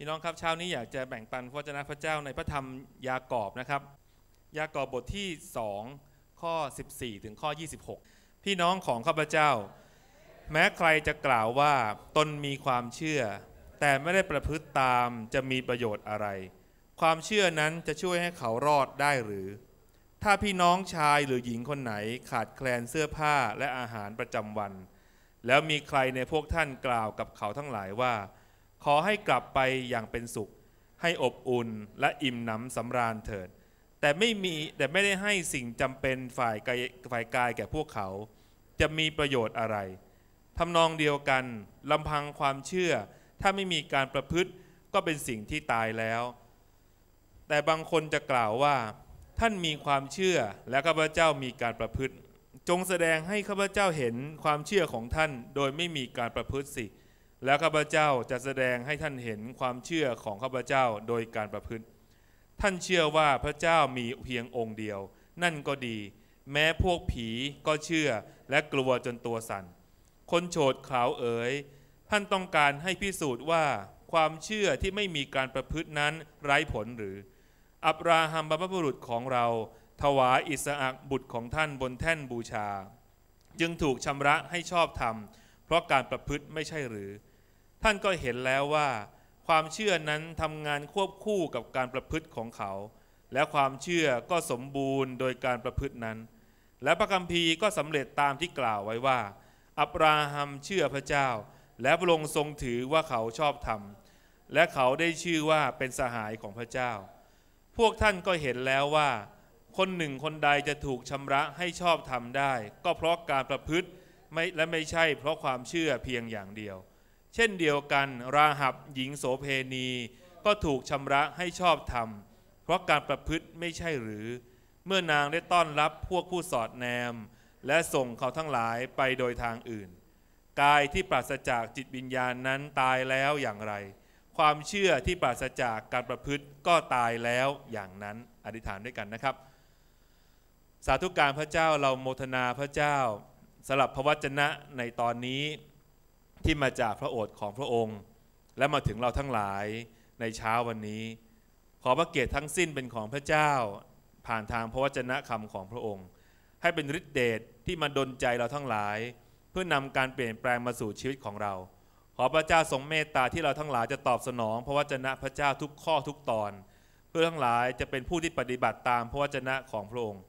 พี่น้องครับ เช้านี้อยากจะแบ่งปันพระเจ้าพระเจ้าในพระธรรมยากอบนะครับ ยากอบบทที่ 2 ข้อ14 ถึงข้อ26 พี่น้องของข้าพเจ้า แม้ใครจะกล่าวว่าตนมีความเชื่อ แต่ไม่ได้ประพฤติตามจะมีประโยชน์อะไร ความเชื่อนั้นจะช่วยให้เขารอดได้หรือ ถ้าพี่น้องชายหรือหญิงคนไหนขาดแคลนเสื้อผ้าและอาหารประจำวัน แล้วมีใครในพวกท่านกล่าวกับเขาทั้งหลายว่าขอให้กลับไปอย่างเป็นสุข ให้อบอุ่น และอิ่มหนำสำราญเถิด แต่ไม่มีแต่ไม่ได้ให้สิ่งจำเป็นฝ่ายกายฝ่ายกายแก่พวกเขา จะมีประโยชน์อะไรทำนองเดียวกันลำพังความเชื่อ ถ้าไม่มีการประพฤติก็เป็นสิ่งที่ตายแล้ว แต่บางคนจะกล่าวว่า ท่านมีความเชื่อและข้าพเจ้ามีการประพฤติ จงแสดงให้ข้าพเจ้าเห็นความเชื่อของท่าน โดยไม่มีการประพฤติสิแล้วข้าพเจ้าจะแสดงให้ท่านเห็นความเชื่อของข้าพเจ้าโดยการประพฤติ ท่านเชื่อว่าพระเจ้ามีเพียงองค์เดียว นั่นก็ดี แม้พวกผีก็เชื่อและกลัวจนตัวสัน่น คนโฉดขาวเอ๋ย ท่านต้องการให้พิสูจน์ว่าความเชื่อที่ไม่มีการประพฤตินั้นไร้ผลหรือ อับราฮัมบรรพบุรุษของเราถวายอิสอักบุตรของท่านบนแท่นบูชา จึงถูกชำระให้ชอบธรรม เพราะการประพฤติไม่ใช่หรือท่านก็เห็นแล้วว่า ความเชื่อนั้นทำงานควบคู่กับการประพฤติของเขา และความเชื่อก็สมบูรณ์โดยการประพฤตินั้น และพระคัมภีร์ก็สำเร็จตามที่กล่าวไว้ว่าอับราฮัมเชื่อพระเจ้า และพระองค์ทรงถือว่าเขาชอบธรรมและเขาได้ชื่อว่าเป็นสหายของพระเจ้า พวกท่านก็เห็นแล้วว่า คนหนึ่งคนใดจะถูกชำระให้ชอบธรรมได้ ก็เพราะการประพฤติไม่และไม่ใช่เพราะความเชื่อเพียงอย่างเดียวเช่นเดียวกันราหับหญิงโสเพณีก็ถูกชำระให้ชอบธรรม เพราะการประพฤติไม่ใช่หรือ เมื่อนางได้ต้อนรับพวกผู้สอดแนมและส่งเขาทั้งหลายไปโดยทางอื่น กายที่ปราศจากจิตวิญญาณนั้นตายแล้วอย่างไร ความเชื่อที่ปราศจากการประพฤติก็ตายแล้วอย่างนั้นอธิษฐานด้วยกันนะครับ สาธุการพระเจ้าเราโมทนาพระเจ้าสลับพระวจนะในตอนนี้ที่มาจากพระโอษฐ์ของพระองค์ และมาถึงเราทั้งหลายในเช้าวันนี้ ขอพระเกียรติทั้งสิ้นเป็นของพระเจ้าผ่านทางพระวจนะคำของพระองค์ ให้เป็นฤทธิเดชที่มาดลใจเราทั้งหลาย เพื่อนำการเปลี่ยนแปลงมาสู่ชีวิตของเรา ขอพระเจ้าทรงเมตตาที่เราทั้งหลายจะตอบสนองพระวจนะพระเจ้าทุกข้อทุกตอน เพื่อทั้งหลายจะเป็นผู้ที่ปฏิบัติตามพระวจนะของพระองค์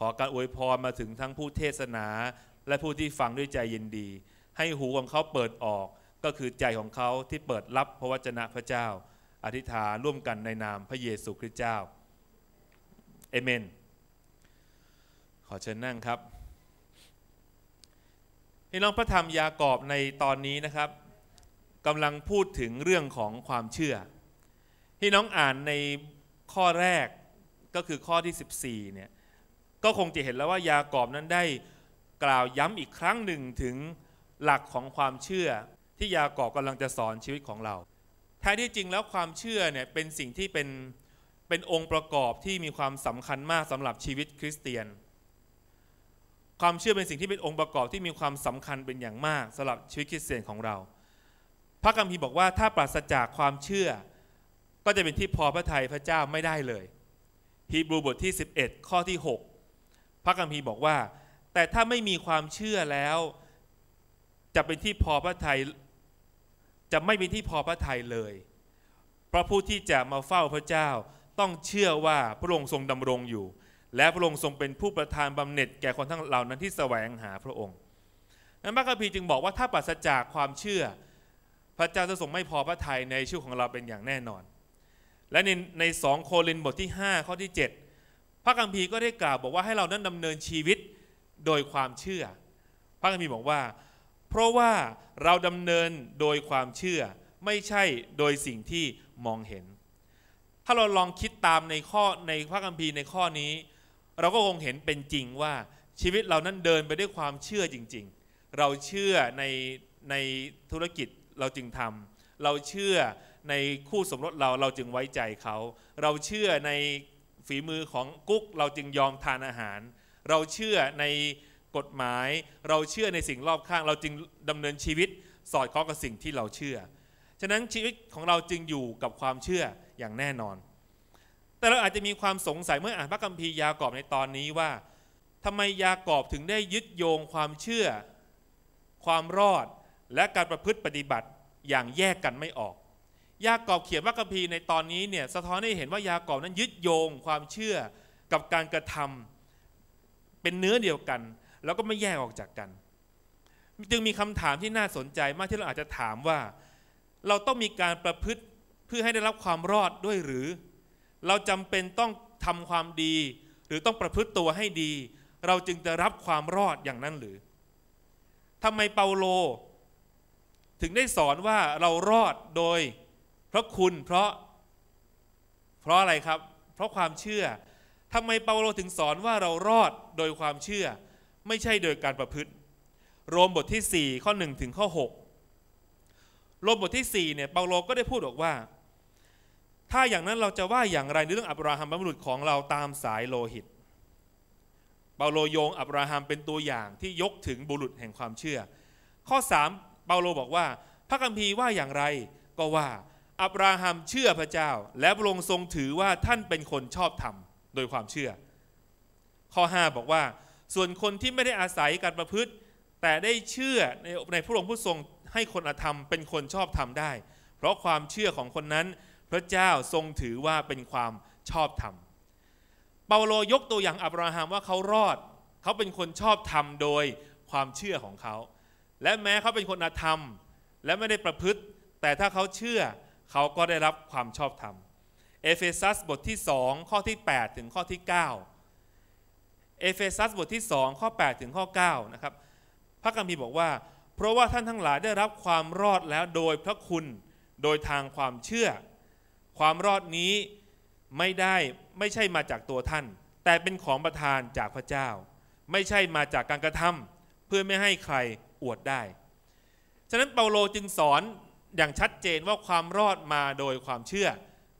ขอการอวยพรมาถึงทั้งผู้เทศนาและผู้ที่ฟังด้วยใจเย็นดีให้หูของเขาเปิดออกก็คือใจของเขาที่เปิดรับพระวจนะพระเจ้าอธิษฐานร่วมกันในนามพระเยซูคริสต์เจ้าเอเมน ขอเชิญนั่งครับพี่น้องพระธรรมยากอบ ในตอนนี้นะครับกำลังพูดถึงเรื่องของความเชื่อพี่น้องอ่านในข้อแรกก็คือข้อที่ 14เนี่ยก็คงจะเห็นแล้วว่ายากอบนั้นได้กล่าวย้ำอีกครั้งหนึ่งถึงหลักของความเชื่อที่ยากอบกำลังจะสอนชีวิตของเรา แท้ที่จริงแล้วความเชื่อเนี่ยเป็นสิ่งที่เป็น เป็นองค์ประกอบที่มีความสำคัญมากสำหรับชีวิตคริสเตียน ความเชื่อเป็นสิ่งที่เป็นองค์ประกอบที่มีความสำคัญเป็นอย่างมากสำหรับชีวิตคริสเตียนของเรา พระคัมภีร์บอกว่าถ้าปราศจากความเชื่อ ก็จะเป็นที่พอพระทัยพระเจ้าไม่ได้เลยฮีบรูบทที่ 11 ข้อที่ 6 พระคัมภีร์บอกว่า แต่ถ้าไม่มีความเชื่อแล้วจะเป็นที่พอพระทัยจะไม่เป็นที่พอพระทัยเลย เพราะผู้ที่จะมาเฝ้าพระเจ้าต้องเชื่อว่าพระองค์ทรงดำรงอยู่และพระองค์ทรงเป็นผู้ประทานบำเหน็จแก่คนทั้งเหล่านั้นที่แสวงหาพระองค์นั้นพระคัมภีร์จึงบอกว่าถ้าปราศจากความเชื่อ พระเจ้าจะทรงไม่พอพระทัยในชื่อของเราเป็นอย่างแน่นอน และในในสองโครินบทที่ 5 ข้อที่ 7 พระคัมภีร์ก็ได้กล่าวบอกว่าให้เรานั้นดำเนินชีวิตโดยความเชื่อ พระคัมภีร์บอกว่าเพราะว่าเราดำเนินโดยความเชื่อไม่ใช่โดยสิ่งที่มองเห็น ถ้าเราลองคิดตามในข้อในพระคัมภีร์ในข้อนี้ เราก็คงเห็นเป็นจริงว่าชีวิตเรานั้นเดินไปด้วยความเชื่อจริง ๆ เราเชื่อในในธุรกิจเราจึงทำเราเชื่อในคู่สมรสเราเราจึงไว้ใจเขา เราเชื่อในฝีมือของกุ๊กเราจึงยอมทานอาหาร เราเชื่อในกฎหมายเราเชื่อในสิ่งรอบข้างเราจึงดำเนินชีวิตสอดคล้องกับสิ่งที่เราเชื่อฉะนั้นชีวิตของเราจึงอยู่กับความเชื่ออย่างแน่นอน แต่เราอาจจะมีความสงสัยเมื่ออ่านพระคัมภีร์ยากอบในตอนนี้ว่า ทำไมยากอบถึงได้ยึดโยงความเชื่อ ความรอดและการประพฤติปฏิบัติอย่างแยกกันไม่ออก ยากอบเขียนพระคัมภีร์ในตอนนี้เนี่ยสะท้อนให้เห็นว่ายากอบนั้นยึดโยงความเชื่อกับการกระทำเป็นเนื้อเดียวกันแล้วก็ไม่แยกออกจากกัน จึงมีคำถามที่น่าสนใจ มากที่เราอาจจะถามว่า เราต้องมีการประพฤติเพื่อให้ได้รับความรอดด้วยหรือ เราจำเป็นต้องทำความดี หรือต้องประพฤติตัวให้ดี เราจึงจะรับความรอดอย่างนั้นหรือทำไมเปาโล ถึงได้สอนว่าเรารอดโดยเพราะคุณเพราะ เพราะอะไรครับ เพราะความเชื่อทำไมเปาโลถึงสอนว่าเรารอดโดยความเชื่อไม่ใช่โดยการประพฤติ โรมบทที่ 4 ข้อ1ถึงข้อ6 โรมบทที่ 4เนี่ยเปาโลก็ได้พูดบอกว่า ถ้าอย่างนั้นเราจะว่าอย่างไรในเรื่องอับราฮัมบรรพุรุษของเราตามสายโลหิต เปาโลโยง อับราฮัมเป็นตัวอย่างที่ยกถึง บุรุษแห่งความเชื่อ ข้อ3เปาโลบอกว่าพระคัมภีร์ว่าอย่างไร ก็ว่า อับราฮัมเชื่อพระเจ้า และพระองค์ทรงถือว่าท่านเป็นคนชอบธรรม โดยความเชื่อ ข้อ 5 บอกว่าส่วนคนที่ไม่ได้อาศัยการประพฤติ แต่ได้เชื่อในในผู้ลงผู้ทรงให้คนอธรรมเป็นคนชอบธรรมได้ เพราะความเชื่อของคนนั้น พระเจ้าทรงถือว่าเป็นความชอบธรรมเปาโลยกตัวอย่างอับราฮัมว่าเขารอด เขาเป็นคนชอบธรรมโดยความเชื่อของเขา และแม้เขาเป็นคนอธรรมและไม่ได้ประพฤติ แต่ถ้าเขาเชื่อเขาก็ได้รับความชอบธรรม เอเฟซัสบทที่ 2 ข้อที่ 8 ถึงข้อที่ 9เอเฟซัสบทที่2ข้อ 8 ถึงข้อ9นะครับพระกัมภีบอกว่า เพราะว่าท่านทั้งหลายได้รับความรอดแล้วโดยพระคุณโดยทางความเชื่อความรอดนี้ไม่ได้ไม่ใช่มาจากตัวท่านแต่เป็นของประทานจากพระเจ้า ไม่ใช่มาจากการกระทำ เพื่อไม่ให้ใครอวดได้ ฉะนั้นเปาโลจึงสอนอย่างชัดเจนว่าความรอดมาโดยความเชื่อ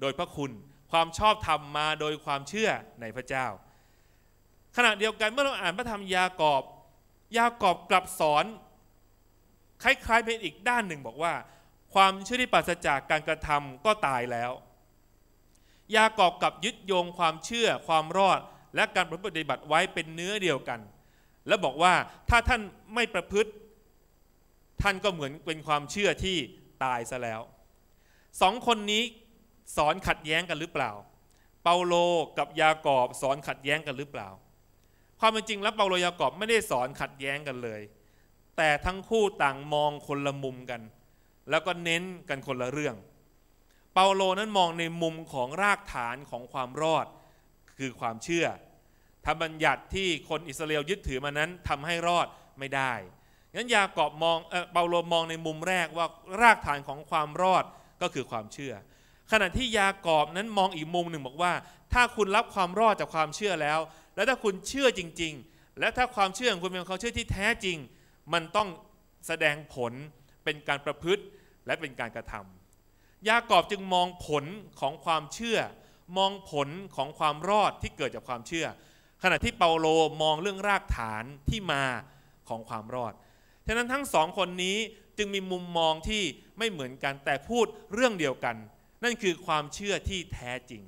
โดยพระคุณ ความชอบธรรมมาโดยความเชื่อในพระเจ้าขณะเดียวกันเมื่อเราอ่านพระธรรมยากอบ ยากอบกลับสอน คล้ายๆเป็นอีกด้านหนึ่งบอกว่า ความเชื่อที่ปราศจากการกระทำก็ตายแล้ว ยากอบกับยึดโยงความเชื่อความรอดและการประพฤติปฏิบัติไว้เป็นเนื้อเดียวกัน และบอกว่าถ้าท่านไม่ประพฤติท่านก็เหมือนเป็นความเชื่อที่ตายซะแล้ว สองคนนี้สอนขัดแย้งกันหรือเปล่า เปาโลกับยากอบสอนขัดแย้งกันหรือเปล่าความเป็นจริงแล้วเปาโลยากอบไม่ได้สอนขัดแย้งกันเลย แต่ทั้งคู่ต่างมองคนละมุมกัน แล้วก็เน้นกันคนละเรื่อง เปาโลนั้นมองในมุมของรากฐานของความรอดคือความเชื่อธรรมบัญญัติที่คนอิสราเอลยึดถือมานั้นทำให้รอดไม่ได้งั้นยากอบมองเออเปาโลมองในมุมแรกว่ารากฐานของความรอดก็คือความเชื่อ ขณะที่ยากอบนั้นมองอีกมุมหนึ่งบอกว่าถ้าคุณรับความรอดจากความเชื่อแล้วและถ้าคุณเชื่อจริงๆ และถ้าความเชื่อของคุณเป็นความเชื่อที่แท้จริง มันต้องแสดงผลเป็นการประพฤติและเป็นการกระทำ ยากอบจึงมองผลของความเชื่อ มองผลของความรอดที่เกิดจากความเชื่อ ขณะที่เปาโลมองเรื่องรากฐานที่มาของความรอด ฉะนั้นทั้งสองคนนี้จึงมีมุมมองที่ไม่เหมือนกันแต่พูดเรื่องเดียวกัน นั่นคือความเชื่อที่แท้จริง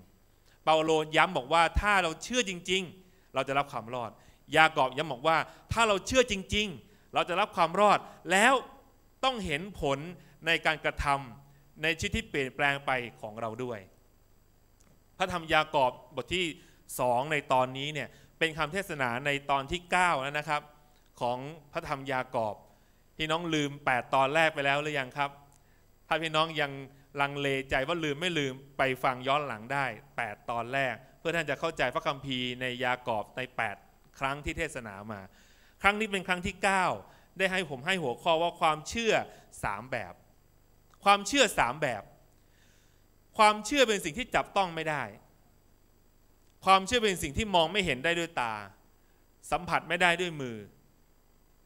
เปาโลย้ำบอกว่าถ้าเราเชื่อจริง ๆเราจะรับความรอด ยากอบย้ำบอกว่าถ้าเราเชื่อจริงๆ เราจะรับความรอดแล้วต้องเห็นผลในการกระทำในชีวิตที่เปลี่ยนแปลงไปของเราด้วย พระธรรมยากอบบทที่ 2 ในตอนนี้เนี่ยเป็นคำเทศนาในตอนที่9แล้วนะครับของพระธรรมยากอบพี่น้องลืม 8 ตอนแรกไปแล้วหรือยังครับ ถ้าพี่น้องยังลังเลใจว่าลืมไม่ลืมไปฟังย้อนหลังได้ 8 ตอนแรกพื่อท่านจะเข้าใจพระคัมภีร์ในยากอบใน8ครั้งที่เทศนามา ครั้งนี้เป็นครั้งที่ 9 ได้ให้ผมให้หัวข้อว่าความเชื่อ3แบบ ความเชื่อ 3 แบบ ความเชื่อเป็นสิ่งที่จับต้องไม่ได้ ความเชื่อเป็นสิ่งที่มองไม่เห็นได้ด้วยตา สัมผัสไม่ได้ด้วยมือ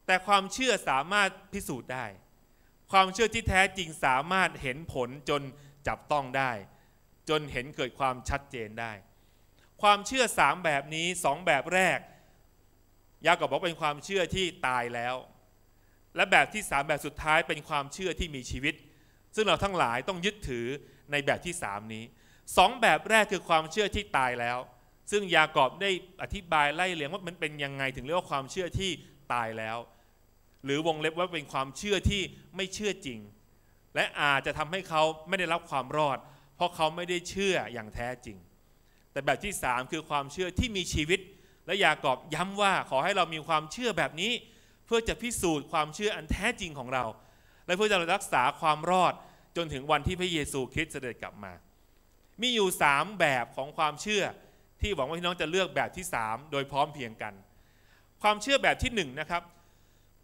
แต่ความเชื่อสามารถพิสูจน์ได้ ความเชื่อที่แท้จริงสามารถเห็นผลจนจับต้องได้ จนเห็นเกิดความชัดเจนได้ความเชื่อสามแบบนี้สองแบบแรกยากอบบอกเป็นความเชื่อที่ตายแล้ว และแบบที่สามแบบสุดท้ายเป็นความเชื่อที่มีชีวิต ซึ่งเราทั้งหลายต้องยึดถือในแบบที่สามนี้สองแบบแรกคือความเชื่อที่ตายแล้ว ซึ่งยากอบได้อธิบายไล่เลียงว่ามันเป็นยังไงถึงเรียกว่าความเชื่อที่ตายแล้ว หรือวงเล็บว่าเป็นความเชื่อที่ไม่เชื่อจริง และอาจจะทำให้เขาไม่ได้รับความรอด เพราะเขาไม่ได้เชื่ออย่างแท้จริงแต่แบบที่ 3 คือความเชื่อที่มีชีวิตและยากอบย้ำว่าขอให้เรามีความเชื่อแบบนี้ เพื่อจะพิสูจน์ ความเชื่ออันแท้จริงของเรา และเพื่อจะรักษาความรอดจนถึงวันที่พระเยซูคริสต์เสด็จกลับมา มีอยู่3แบบของความเชื่อที่หวังว่าพี่น้องจะเลือกแบบที่3 โดยพร้อมเพียงกัน ความเชื่อแบบที่1นนะครับ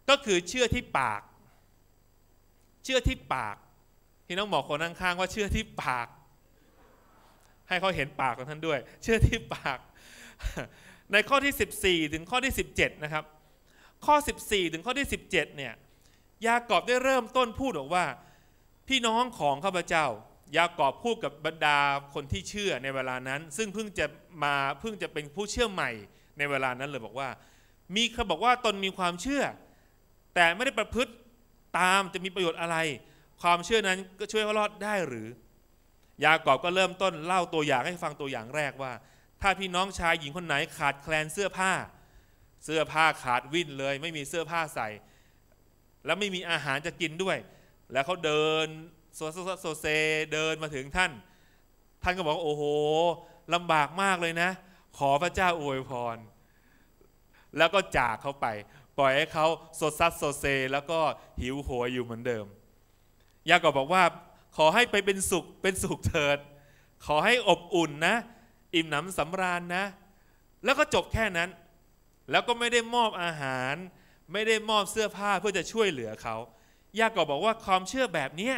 ก็คือเชื่อที่ปาก เชื่อที่ปากพี่น้องบอกคนข้างๆว่าเชื่อที่ปากให้เขาเห็นปากของท่านด้วย เชื่อที่ปาก ในข้อที่ 14 ถึงข้อที่17นะครับ ข้อ 14 ถึงข้อที่ 17 เนี่ยยากอบได้เริ่มต้นพูดบอกว่า พี่น้องของข้าพเจ้า ยากอบพูดกับบรรดาคนที่เชื่อในเวลานั้น ซึ่งเพิ่งจะมาเพิ่งจะเป็นผู้เชื่อใหม่ในเวลานั้นเลยบอกว่า มีเขาบอกว่าตนมีความเชื่อ แต่ไม่ได้ประพฤติตามจะมีประโยชน์อะไร ความเชื่อนั้นก็ช่วยเขารอดได้หรือยากอบก็เริ่มต้นเล่าตัวอย่างให้ฟังตัวอย่างแรกว่า ถ้าพี่น้องชายหญิงคนไหนขาดแคลนเสื้อผ้า เสื้อผ้าขาดวิ่นเลยไม่มีเสื้อผ้าใส่ แล้วไม่มีอาหารจะกินด้วย แล้วเขาเดินโซโซเซเดินมาถึงท่านท่าน ก็ บอกโอ้โหลำบากมากเลยนะ ขอพระเจ้าอวยพรแล้วก็จากเขาไป ปล่อยให้เขาโซซัสโซเซ แล้วก็หิวโหยอยู่เหมือนเดิม ยากอบบอกว่าขอให้ไปเป็นสุขเป็นสุขเถิด ขอให้อบอุ่นนะ อิ่มหนำสำราญนะ แล้วก็จบแค่นั้น แล้วก็ไม่ได้มอบอาหาร ไม่ได้มอบเสื้อผ้าเพื่อจะช่วยเหลือเขาย่าก็บอกว่าความเชื่อแบบนี้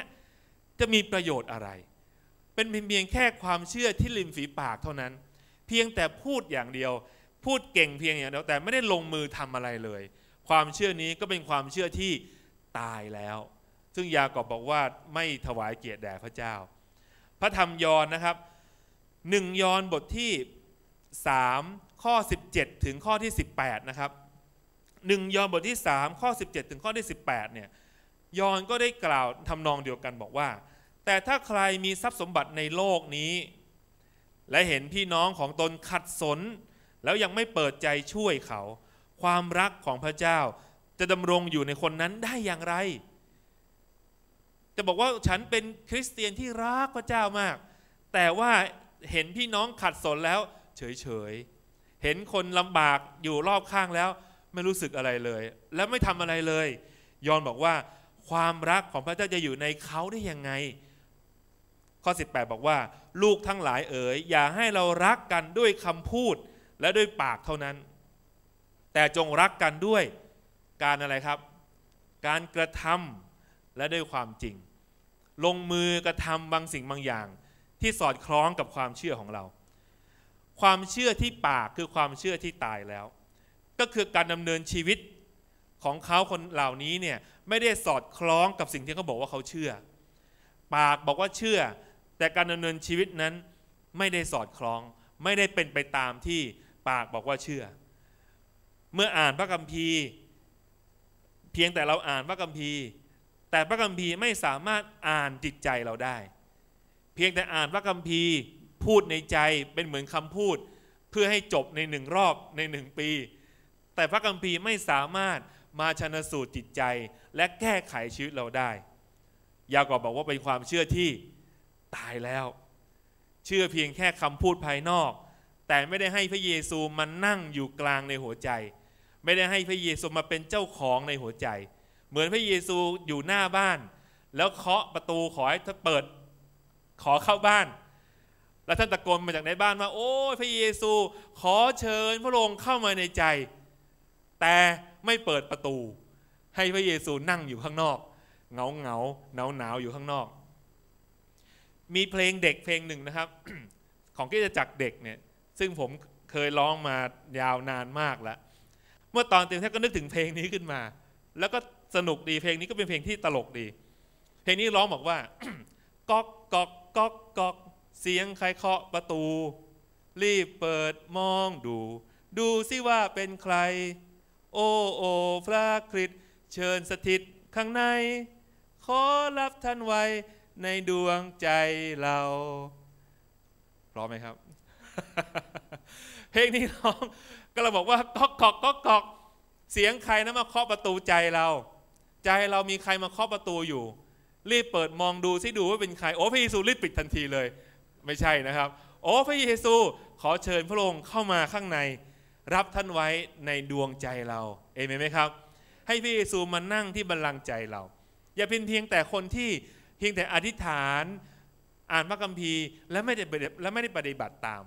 จะมีประโยชน์อะไร เป็นเพียงแค่ความเชื่อที่ริมฝีปากเท่านั้น เพียงแต่พูดอย่างเดียว พูดเก่งเพียงอย่างเดียวแต่ไม่ได้ลงมือทำอะไรเลย ความเชื่อนี้ก็เป็นความเชื่อที่ตายแล้วซึ่งยากอบบอกว่าไม่ถวายเกียรติแด่พระเจ้า พระธรรมยอนนะครับหนึ่งยอนบทที่3 ข้อ 17 ถึงข้อที่ 18 นะครับหนึ่งยอนบทที่ 3 ข้อ 17 ถึงข้อที่ 18เนี่ยยอนก็ได้กล่าวทำนองเดียวกันบอกว่า แต่ถ้าใครมีทรัพย์สมบัติในโลกนี้ และเห็นพี่น้องของตนขัดสน แล้วยังไม่เปิดใจช่วยเขา ความรักของพระเจ้าจะดำรงอยู่ในคนนั้นได้อย่างไรจะบอกว่าฉันเป็นคริสเตียนที่รักพระเจ้ามาก แต่ว่าเห็นพี่น้องขัดสนแล้วเฉยเฉย เห็นคนลำบากอยู่รอบข้างแล้ว ไม่รู้สึกอะไรเลยและไม่ทำอะไรเลยยอนบอกว่า ความรักของพระเจ้าจะอยู่ในเขาได้ยังไง ข้อ 18 บอกว่า ลูกทั้งหลายเอ๋ย อย่าให้เรารักกันด้วยคำพูดและด้วยปากเท่านั้น แต่จงรักกันด้วยการอะไรครับ การกระทำและด้วยความจริง ลงมือกระทำบางสิ่งบางอย่าง ที่สอดคล้องกับความเชื่อของเรา ความเชื่อที่ปากคือความเชื่อที่ตายแล้ว ก็คือการดำเนินชีวิตของเขาคนเหล่านี้เนี่ยไม่ได้สอดคล้องกับสิ่งที่เขาบอกว่าเขาเชื่อ ปากบอกว่าเชื่อ แต่การดำเนินชีวิตนั้น ไม่ได้สอดคล้องไม่ได้เป็นไปตามที่ปากบอกว่าเชื่อ เมื่ออ่านพระคัมภีร์ เพียงแต่เราอ่านพระคัมภีร์แต่พระคัมภีร์ไม่สามารถอ่านจิตใจเราได้ เพียงแต่อ่านพระคัมภีร์พูดในใจเป็นเหมือนคำพูด เพื่อให้จบในหนึ่งรอบในหนึ่งปี แต่พระคัมภีร์ไม่สามารถมาชนสูตรจิตใจและแก้ไขชีวิตเราได้ ยากอบบอกว่าเป็นความเชื่อที่ตายแล้ว เชื่อเพียงแค่คำพูดภายนอก แต่ไม่ได้ให้พระเยซูมานั่งอยู่กลางในหัวใจ ไม่ได้ให้พระเยซูมาเป็นเจ้าของในหัวใจเหมือนพระเยซูอยู่หน้าบ้าน แล้วเคาะประตูขอให้เปิดขอเข้าบ้าน แล้วท่านตะโกนมาจากในบ้านว่า โอ้พระเยซูขอเชิญพระองค์เข้ามาในใจ แต่ไม่เปิดประตูให้พระเยซูนั่งอยู่ข้างนอก เงาเงาหนาวหนาวอยู่ข้างนอก มีเพลงเด็กเพลงหนึ่งนะครับ ของกิจจักรเด็กเนี่ย ซึ่งผมเคยร้องมายาวนานมากแล้วเมื่อตอนเต็มแทบก็นึกถึงเพลงนี้ขึ้นมาแล้วก็สนุกดีเพลงนี้ก็เป็นเพลงที่ตลกดี เพลงนี้ร้องบอกว่าก๊อกก๊อกก๊อกก๊อกเสียงใครเคาะประตู รีบเปิดมองดู ดูสิว่าเป็นใคร โอ้โอพระคริสเชิญสถิตข้างในขอรับท่านไว้ในดวงใจเราพร้อมไหมครับเพลงนี้ร้องก็เราบอกว่าก๊อกก๊อกก๊อกก๊อกเสียงใครนะมาเคาะประตูใจเราใจเรามีใครมาเคาะประตูอยู่ รีบเปิดมองดูซิดูว่าเป็นใครโอ้พระเยซูรีบปิดทันทีเลย ไม่ใช่นะครับ โอ้พระเยซู ขอเชิญพระองค์เข้ามาข้างในรับท่านไว้ในดวงใจเราเอเมนไหมครับ ให้พระเยซูมานั่งที่บัลลังก์ใจเรา อย่าเียงเพียงแต่คนที่เพียงแต่อธิษฐานอ่านพระคัมภีร์และไม่ได้และไม่ได้ปฏิบัติตาม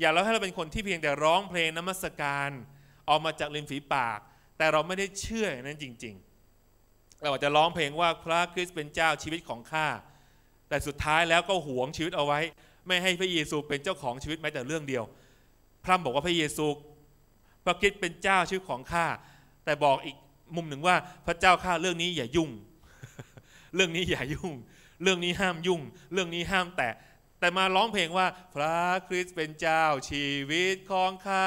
อย่าเราให้เราเป็นคนที่เพียงแต่ร้องเพลงนมัสการ ออกมาจากริมฝีปาก แต่เราไม่ได้เชื่อนั้นจริง ๆเราอาจจะร้องเพลงว่าพระคริสต์เป็นเจ้าชีวิตของข้า แต่สุดท้ายแล้วก็หวงชีวิตเอาไว้ ไม่ให้พระเยซูเป็นเจ้าของชีวิตแม้แต่เรื่องเดียว พระบอกว่าพระเยซูพระคริสต์เป็นเจ้าชีวิตของข้า แต่บอกอีกมุมหนึ่งว่าพระเจ้าข้าเรื่องนี้อย่ายุ่ง เรื่องนี้อย่ายุ่ง เรื่องนี้ห้ามยุ่ง เรื่องนี้ห้ามแตะ แต่มาร้องเพลงว่าพระคริสต์เป็นเจ้าชีวิตของข้า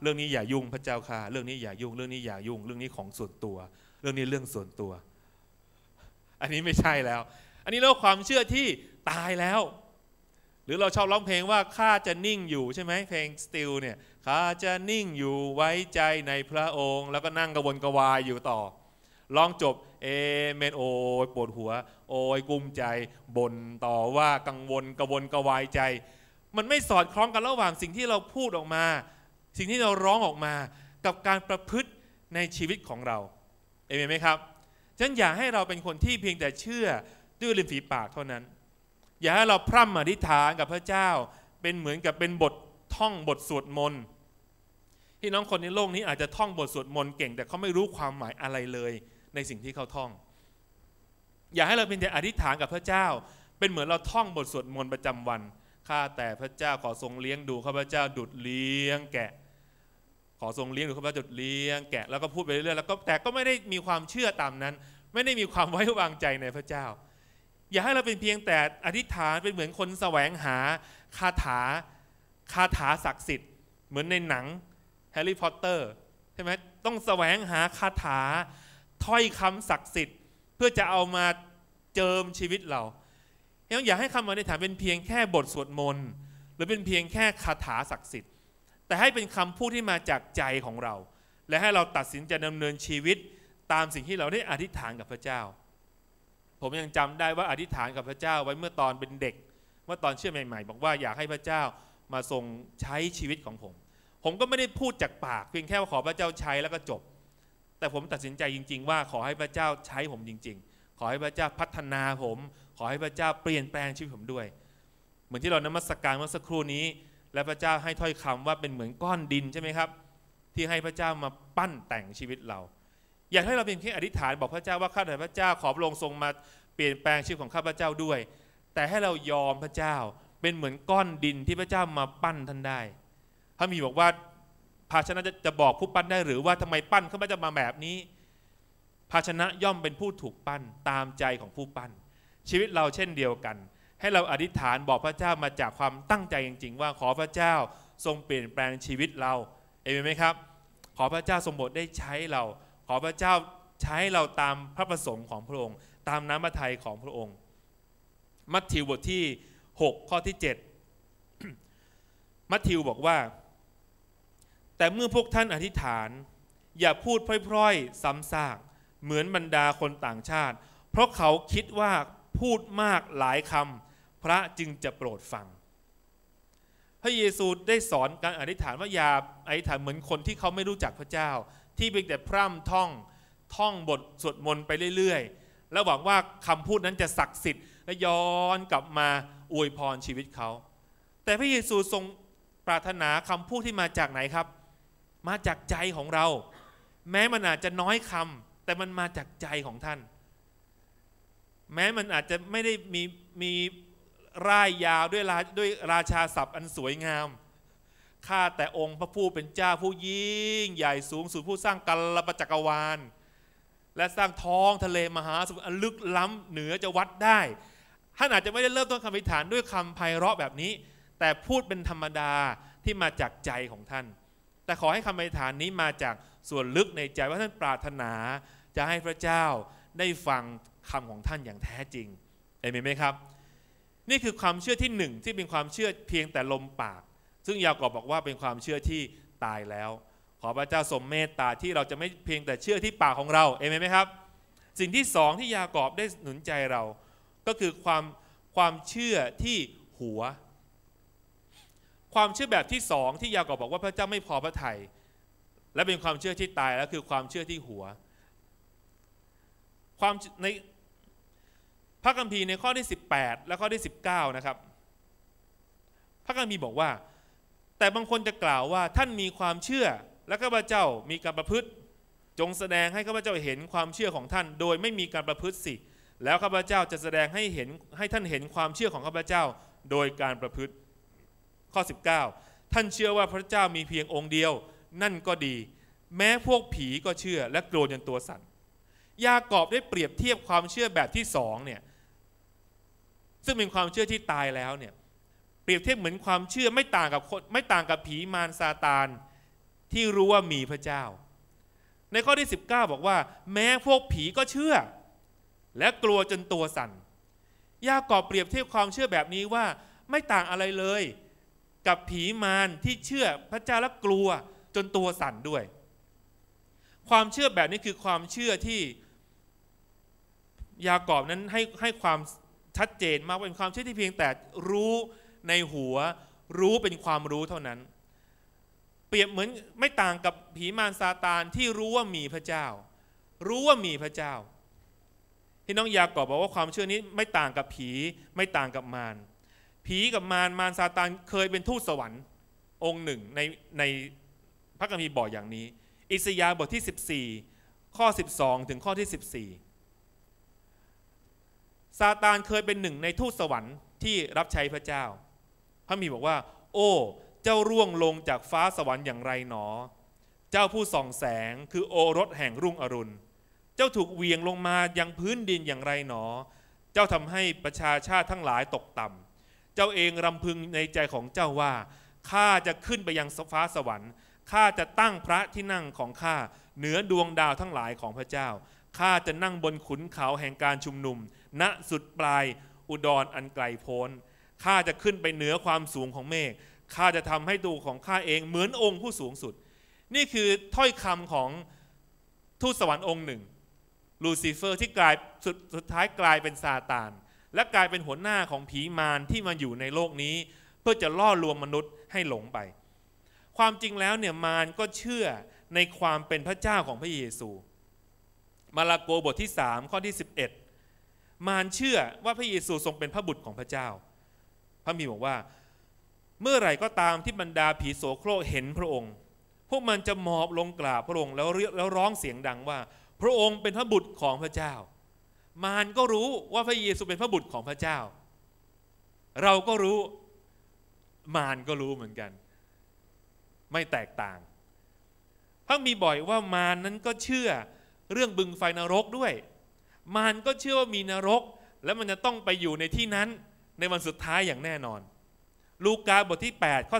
เรื่องนี้อย่ายุ่งพระเจ้าข้าเรื่องนี้อย่ายุ่งเรื่องนี้อย่ายุ่งเรื่องนี้ของส่วนตัว เรื่องนี้เรื่องส่วนตัวอันนี้ไม่ใช่แล้ว อันนี้เรื่องความเชื่อที่ตายแล้ว หรือเราชอบร้องเพลงว่าข้าจะนิ่งอยู่ใช่ไหม เพลงสติลเนี่ยข้าจะนิ่งอยู่ไว้ใจในพระองค์แล้วก็นั่งกระวนกระวายอยู่ต่อลองจบเอเมนโอ้ยปวดหัว โอ้ยกุ้มใจบ่นต่อว่ากังวลกระวนกระวายใจ มันไม่สอดคล้องกันระหว่างสิ่งที่เราพูดออกมา สิ่งที่เราร้องออกมากับการประพฤติในชีวิตของเรา เอเมนไหมครับฉันอยากให้เราเป็นคนที่เพียงแต่เชื่อด้วยริมฝีปากเท่านั้น อย่าให้เราพร่ำอธิษฐานกับพระเจ้าเป็นเหมือนกับเป็นบทท่องบทสวดมนต์ที่น้องคนในโลกนี้อาจจะท่องบทสวดมนต์เก่ง แต่เขาไม่รู้ความหมายอะไรเลยในสิ่งที่เขาท่อง อย่าให้เราเป็นแต่อธิษฐานกับพระเจ้า เป็นเหมือนเราท่องบทสวดมนต์ประจำวันข้าแต่พระเจ้าขอทรงเลี้ยงดูข้าพระเจ้าดุดเลี้ยงแกะขอทรงเลี้ยงดูข้าพเจ้าเลี้ยงแกะแล้วก็พูดไปเรื่อยๆแล้ว ก็แต่ก็ไม่ได้มีความเชื่อตามนั้น ไม่ได้มีความไว้วางใจในพระเจ้า อย่าให้เราเป็นเพียงแต่อธิษฐานเป็นเหมือนคนแสวงหาคาถาคาถาศักดิ์สิทธิ์เหมือนในหนังแฮร์รี่พอตเตอร์ใช่ไหมต้องแสวงหาคาถาถ้อยคำศักดิ์สิทธิ์ เพื่อจะเอามาเจิมชีวิตเราอย่าให้คำอธิษฐานเป็นเพียงแค่บทสวดมนต์ หรือเป็นเพียงแค่คาถาศักดิ์สิทธิแต่ให้เป็นคำพูดที่มาจากใจของเรา และให้เราตัดสินใจดำเนินชีวิตตามสิ่งที่เราได้อธิษฐานกับพระเจ้า ผมยังจำได้ว่าอธิษฐานกับพระเจ้าไว้เมื่อตอนเป็นเด็ก เมื่อตอนเชื่อใหม่ ๆ บอกว่าอยากให้พระเจ้ามาทรงใช้ชีวิตของผม ผมก็ไม่ได้พูดจากปากเพียงแค่ว่าขอพระเจ้าใช้แล้วก็จบ แต่ผมตัดสินใจจริง ๆ ว่าขอให้พระเจ้าใช้ผมจริง ๆ ขอให้พระเจ้าพัฒนาผมขอให้พระเจ้าเปลี่ยนแปลงชีวิตผมด้วย เหมือนที่เรานมัสกการเมื่อสักครู่นี้และพระเจ้าให้ถ้อยคำว่าเป็นเหมือนก้อนดินใช่ไหมครับ ที่ให้พระเจ้ามาปั้นแต่งชีวิตเรา อยากให้เราเป็นแค่อธิษฐานบอกพระเจ้าว่าข้าแต่พระเจ้าขอพระองค์ทรงมาเปลี่ยนแปลงชีวิตของข้าพระเจ้าด้วย แต่ให้เรายอมพระเจ้าเป็นเหมือนก้อนดินที่พระเจ้ามาปั้นท่านได้พระมีบอกว่าภาชนะจะบอกผู้ปั้นได้หรือว่าทำไมปั้นข้าพเจ้ามาแบบนี้ ภาชนะย่อมเป็นผู้ถูกปั้นตามใจของผู้ปั้นชีวิตเราเช่นเดียวกันให้เราอธิษฐานบอกพระเจ้ามาจากความตั้งใจจริงๆว่าขอพระเจ้าทรงเปลี่ยนแปลงชีวิตเรา เอเมนไหมครับ ขอพระเจ้าทรงบทได้ใช้เรา ขอพระเจ้าใช้เราตามพระประสงค์ของพระองค์ ตามน้ำพระทัยของพระองค์ มัทธิวบทที่6ข้อที่7 มัทธิวบอกว่า แต่เมื่อพวกท่านอธิษฐาน อย่าพูดพร่อยๆ ซ้ำซากเหมือนบรรดาคนต่างชาติ เพราะเขาคิดว่าพูดมากหลายคำพระจึงจะโปรดฟัง พระเยซูได้สอนการอธิษฐานว่าอย่าอธิษฐานเหมือนคนที่เขาไม่รู้จักพระเจ้า ที่เพียงแต่พร่ำท่องท่องบทสวดมนต์ไปเรื่อยๆ แล้วหวังว่าคำพูดนั้นจะศักดิ์สิทธิ์และย้อนกลับมาอวยพรชีวิตเขา แต่พระเยซูทรงปรารถนาคำพูดที่มาจากไหนครับ มาจากใจของเรา แม้มันอาจจะน้อยคำแต่มันมาจากใจของท่าน แม้มันอาจจะไม่ได้มีมีร่ายยาวด้วยราด้วยราชาศัพท์อันสวยงาม ข้าแต่องค์พระผู้เป็นเจ้าผู้ยิ่ง ใหญ่สูงสุดผู้สร้างกัลปจักรวาล และสร้างท้องทะเลมหาสมุทรอันลึกล้ำเหนือจะวัดได้ ท่านอาจจะไม่ได้เริ่มต้นคำอธิฐานด้วยคำไพเราะแบบนี้ แต่พูดเป็นธรรมดาที่มาจากใจของท่าน แต่ขอให้คำอธิษฐานนี้มาจากส่วนลึกในใจว่าท่านปรารถนาจะให้พระเจ้าได้ฟังคำของท่านอย่างแท้จริง เอเมนไหมครับนี่คือความเชื่อที่หนึ่งที่เป็นความเชื่อเพียงแต่ลมปาก ซึ่งยากอบบอกว่าเป็นความเชื่อที่ตายแล้ว ขอพระเจ้าทรงเมตตาที่เราจะไม่เพียงแต่เชื่อที่ปากของเราเอเมนไหมครับ สิ่งที่สองที่ยากอบได้หนุนใจเรา ก็คือความความเชื่อที่หัว ความเชื่อแบบที่สองที่ยากอบบอกว่าพระเจ้าไม่พอพระทยัยและเป็นความเชื่อที่ตาย แล้วคือความเชื่อที่หัวความในพระคัมภีร์ในข้อ ที่ 18 และข้อที่19นะครับพระคัมภีร์บอกว่า แต่บางคนจะกล่าวว่าท่านมีความเชื่อและข้าพเจ้ามีการประพฤติ จงแสดงให้ข้าพเจ้าเห็นความเชื่อของท่าน โดยไม่มีการประพฤติสิ แล้วข้าพเจ้าจะแสดงให้เห็นให้ท่านเห็นความเชื่อของข้าพเจ้าโดยการประพฤติข้อ 19 ท่านเชื่อว่าพระเจ้ามีเพียงองค์เดียวนั่นก็ดี แม้พวกผีก็เชื่อและโกรธจนตัวสั่นยากอบได้เปรียบเทียบความเชื่อแบบที่สองเนี่ยซึ่งเป็นความเชื่อที่ตายแล้วเนี่ย เปรียบเทียบเหมือนความเชื่อไม่ต่างกับไม่ต่างกับผีมารซาตานที่รู้ว่ามีพระเจ้า ในข้อที่ 19 บอกว่า แม้พวกผีก็เชื่อ และกลัวจนตัวสั่นยากอบเปรียบเทียบความเชื่อแบบนี้ว่า ไม่ต่างอะไรเลย กับผีมารที่เชื่อพระเจ้าและกลัวจนตัวสั่นด้วย ความเชื่อแบบนี้คือความเชื่อที่ ยากอบนั้นให้ให้ความชัดเจนมากเป็นความเชื่อที่เพียงแต่รู้ในหัวรู้เป็นความรู้เท่านั้น เปรียบเหมือนไม่ต่างกับผีมารซาตานที่รู้ว่ามีพระเจ้า รู้ว่ามีพระเจ้าที่น้องยากอบบอกว่าความเชื่อนี้ไม่ต่างกับผีไม่ต่างกับมารผีกับมารมารซาตานเคยเป็นทูตสวรรค์ องค์หนึ่งในในพระคัมภีร์บอกอย่างนี้ อิสยาห์บทที่ 14 ข้อ12ถึงข้อที่14ซาตานเคยเป็นหนึ่งในทูตสวรรค์ที่รับใช้พระเจ้า พระมีบอกว่า โอ้ เจ้าร่วงลงจากฟ้าสวรรค์อย่างไรหนอ เจ้าผู้ส่องแสงคือโอรสแห่งรุ่งอรุณ เจ้าถูกเวียงลงมายังพื้นดินอย่างไรหนอ เจ้าทำให้ประชาชาติทั้งหลายตกต่ำ เจ้าเองรำพึงในใจของเจ้าว่า ข้าจะขึ้นไปยังฟ้าสวรรค์ ข้าจะตั้งพระที่นั่งของข้าเหนือดวงดาวทั้งหลายของพระเจ้า ข้าจะนั่งบนขุนเขาแห่งการชุมนุมณสุดปลายอุดรอันไกลโพ้นข้าจะขึ้นไปเหนือความสูงของเมฆข้าจะทำให้ตัวของข้าเองเหมือนองค์ผู้สูงสุด นี่คือถ้อยคำของทูตสวรรค์องค์หนึ่ง ลูซิเฟอร์ที่กลายสุดสุดท้ายกลายเป็นซาตานและกลายเป็นหัวหน้าของผีมารที่มาอยู่ในโลกนี้ เพื่อจะล่อลวงมนุษย์ให้หลงไป ความจริงแล้วเนี่ยมารก็เชื่อในความเป็นพระเจ้าของพระเยซูมาระโกบทที่ 3 ข้อที่ 11มารเชื่อว่าพระเยซูทรงเป็นพระบุตรของพระเจ้า พระมีบอกว่า เมื่อไหร่ก็ตามที่บรรดาผีโสโครกเห็นพระองค์ พวกมันจะหมอบลงกราบพระองค์ แล้วเรียแล้วร้องเสียงดังว่า พระองค์เป็นพระบุตรของพระเจ้า มารก็รู้ว่าพระเยซูเป็นพระบุตรของพระเจ้า เราก็รู้ มารก็รู้เหมือนกัน ไม่แตกต่าง พระมีบ่อยว่ามารนั้นก็เชื่อเรื่องบึงไฟนรกด้วยมารก็เชื่อว่ามีนรก และมันจะต้องไปอยู่ในที่นั้นในวันสุดท้ายอย่างแน่นอน ลูกาบทที่8ข้อ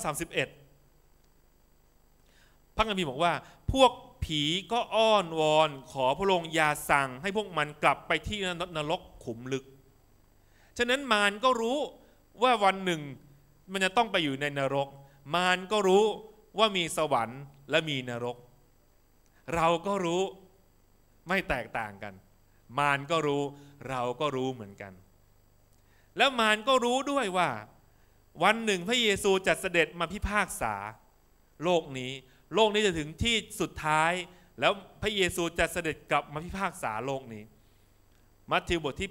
31 พระคัมภีร์บอกว่า พวกผีก็อ้อนวอนขอพระองค์อย่าสั่ง ให้พวกมันกลับไปที่นรกขุมลึกฉะนั้นมารก็รู้ว่าวันหนึ่งมันจะต้องไปอยู่ในนรก มารก็รู้ว่ามีสวรรค์และมีนรก เราก็รู้ไม่แตกต่างกันมารก็รู้เราก็รู้เหมือนกัน แล้วมารก็รู้ด้วยว่า วันหนึ่งพระเยซูจะเสด็จมาพิพากษา โลกนี้ โลกนี้จะถึงที่สุดท้าย แล้วพระเยซูจะเสด็จกลับมาพิพากษาโลกนี้ มัทธิวบทที่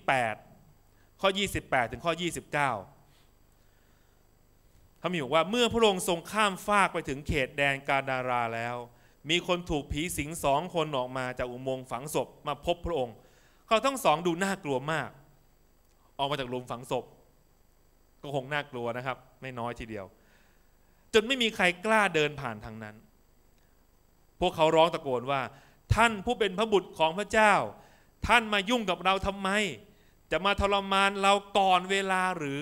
8 ข้อ 28ถึงข้อ29พระมีบอกว่าเมื่อพระองค์ทรงข้ามฟากไปถึงเขตแดนกาดาราแล้ว มีคนถูกผีสิงสองคนออกมาจากอุโมงค์ฝังศพมาพบพระองค์เขาทั้งสองดูน่ากลัวมาก ออกมาจากหลุมฝังศพ ก็คงน่ากลัวนะครับ ไม่น้อยทีเดียว จนไม่มีใครกล้าเดินผ่านทางนั้น พวกเขาร้องตะโกนว่า ท่านผู้เป็นพระบุตรของพระเจ้า ท่านมายุ่งกับเราทำไม จะมาทรมานเราก่อนเวลาหรือ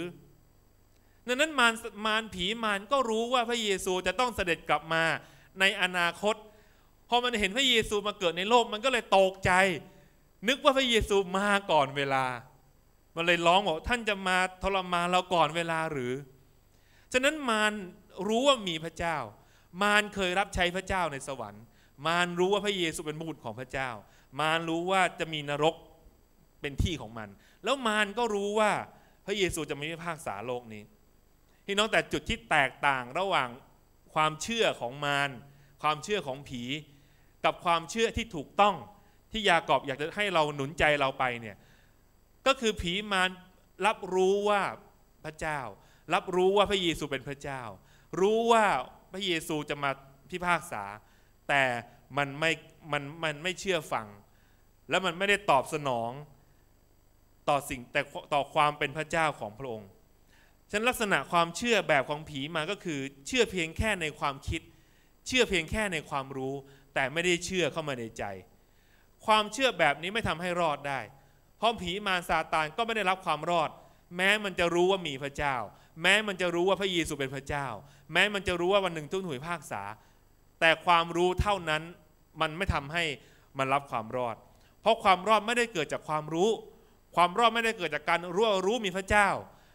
นั้นนั้นมารมารผีมารก็รู้ว่าพระเยซูจะต้องเสด็จกลับมาในอนาคตพอมันเห็นพระเยซูมาเกิดในโลกมันก็เลยตกใจนึกว่าพระเยซูมาก่อนเวลา มันเลยร้องบอกท่านจะมาทรมานเราก่อนเวลาหรือ ฉะนั้นมารรู้ว่ามีพระเจ้า มารเคยรับใช้พระเจ้าในสวรรค์ มารรู้ว่าพระเยซูเป็นบุตรของพระเจ้า มารรู้ว่าจะมีนรกเป็นที่ของมัน แล้วมารก็รู้ว่าพระเยซูจะไม่พิพากษาโลกนี้พี่น้องแต่จุดที่แตกต่างระหว่างความเชื่อของมาร ความเชื่อของผี กับความเชื่อที่ถูกต้องที่ยากอบอยากจะให้เราหนุนใจเราไปเนี่ยก็คือผีมารรับรู้ว่าพระเจ้า รับรู้ว่าพระเยซูเป็นพระเจ้า รู้ว่าพระเยซูจะมาพิพากษา แต่มันไม่ มัน มันไม่เชื่อฟัง และมันไม่ได้ตอบสนอง ต่อสิ่งแต่ต่อความเป็นพระเจ้าของพระองค์ฉะนั้นลักษณะความเชื่อแบบของผีมาก็คือเชื่อเพียงแค่ในความคิด เชื่อเพียงแค่ในความรู้ แต่ไม่ได้เชื่อเข้ามาในใจความเชื่อแบบนี้ไม่ทำให้รอดได้ เพราะผีมารซาตานก็ไม่ได้รับความรอด แม้มันจะรู้ว่ามีพระเจ้า แม้มันจะรู้ว่าพระเยซูเป็นพระเจ้า แม้มันจะรู้ว่าวันหนึ่งทุกหน่วยภาคษาแต่ความรู้เท่านั้นมันไม่ทำให้มันรับความรอด เพราะความรอดไม่ได้เกิดจากความรู้ ความรอดไม่ได้เกิดจากการรู้ว่ารู้มีพระเจ้า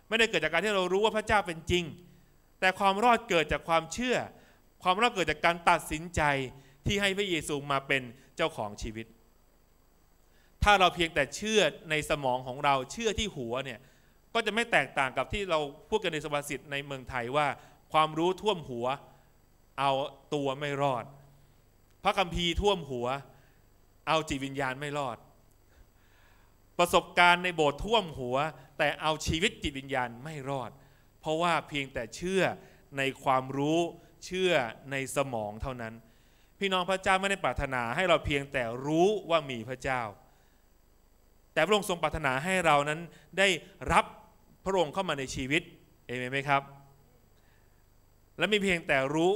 ไม่ได้เกิดจากการที่เรารู้ว่าพระเจ้าเป็นจริง แต่ความรอดเกิดจากความเชื่อ ความรอดเกิดจากการตัดสินใจที่ให้พระเยซูมาเป็นเจ้าของชีวิตถ้าเราเพียงแต่เชื่อในสมองของเราเชื่อที่หัวเนี่ยก็จะไม่แตกต่างกับที่เราพูดกันในสภาษิตในเมืองไทย ว่าความรู้ท่วมหัว เอาตัวไม่รอด พระคัมภีร์ท่วมหัว เอาจิตวิญญาณไม่รอด ประสบการณ์ในโบสถ์ท่วมหัว แต่เอาชีวิตจิตวิญญาณไม่รอด เพราะว่าเพียงแต่เชื่อในความรู้เชื่อในสมองเท่านั้น พี่น้องพระเจ้าไม่ได้ปรารถนา ให้เราเพียงแต่รู้ว่ามีพระเจ้าแต่พระองค์ทรงปรารถนาให้เรานั้นได้รับพระองค์เข้ามาในชีวิต เอเมนไหมครับ และไม่เพียงแต่รู้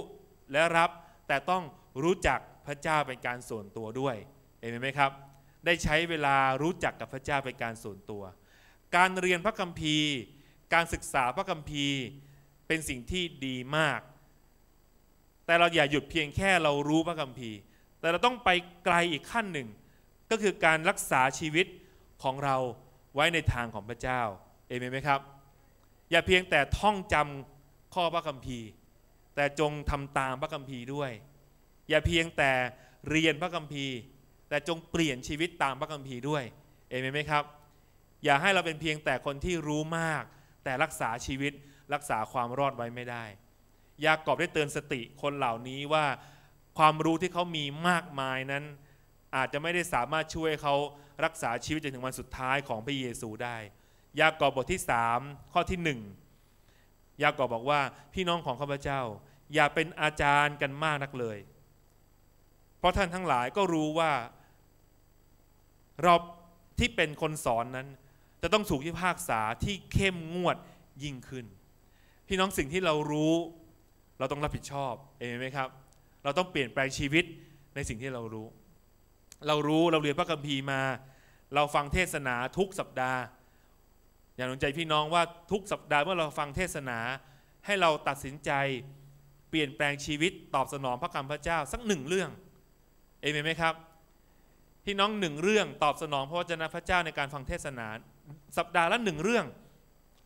และรับ แต่ต้องรู้จักพระเจ้าเป็นการส่วนตัวด้วย เอเมนไหมครับ ได้ใช้เวลารู้จักกับพระเจ้าเป็นการส่วนตัว การเรียนพระคัมภีร์ การศึกษาพระคัมภีร์เป็นสิ่งที่ดีมาก แต่เราอย่าหยุดเพียงแค่เรารู้พระคัมภีร์ แต่เราต้องไปไกลอีกขั้นหนึ่ง ก็คือการรักษาชีวิตของเราไว้ในทางของพระเจ้าเอเมนไหมครับ อย่าเพียงแต่ท่องจำข้อพระคัมภีร์ แต่จงทำตามพระคัมภีร์ด้วย อย่าเพียงแต่เรียนพระคัมภีร์ แต่จงเปลี่ยนชีวิตตามพระคัมภีร์ด้วยเอเมนไหมครับ อย่าให้เราเป็นเพียงแต่คนที่รู้มาก แต่รักษาชีวิตรักษาความรอดไว้ไม่ได้ อยากอบได้เตือนสติคนเหล่านี้ว่าความรู้ที่เขามีมากมายนั้นอาจจะไม่ได้สามารถช่วยเขารักษาชีวิตจนถึงวันสุดท้ายของพระเยซูได้ ยากอบบทที่ 3 ข้อที่1ยากอบบอกว่าพี่น้องของข้าพเจ้า อย่าเป็นอาจารย์กันมากนักเลย เพราะท่านทั้งหลายก็รู้ว่าเราที่เป็นคนสอนนั้น จะต้องสูกี่ภาคษาที่เข้มงวดยิ่งขึ้น พี่น้องสิ่งที่เรารู้ เราต้องรับผิดชอบ เองไหมครับ เราต้องเปลี่ยนแปลงชีวิตในสิ่งที่เรารู้เรารู้เราเรียนพระคัมภีร์มา เราฟังเทศนาทุกสัปดาห์ อย่างนใจพี่น้องว่าทุกสัปดาห์เมื่อเราฟังเทศนาให้เราตัดสินใจเปลี่ยนแปลงชีวิตตอบสนองพระคำพระเจ้าสักหนึ่งเรื่องเอเมนไหมครับ พี่น้องหนึ่งเรื่องตอบสนองพระวจนะพระเจ้าในการฟังเทศนา สัปดาห์ละหนึ่งเรื่อง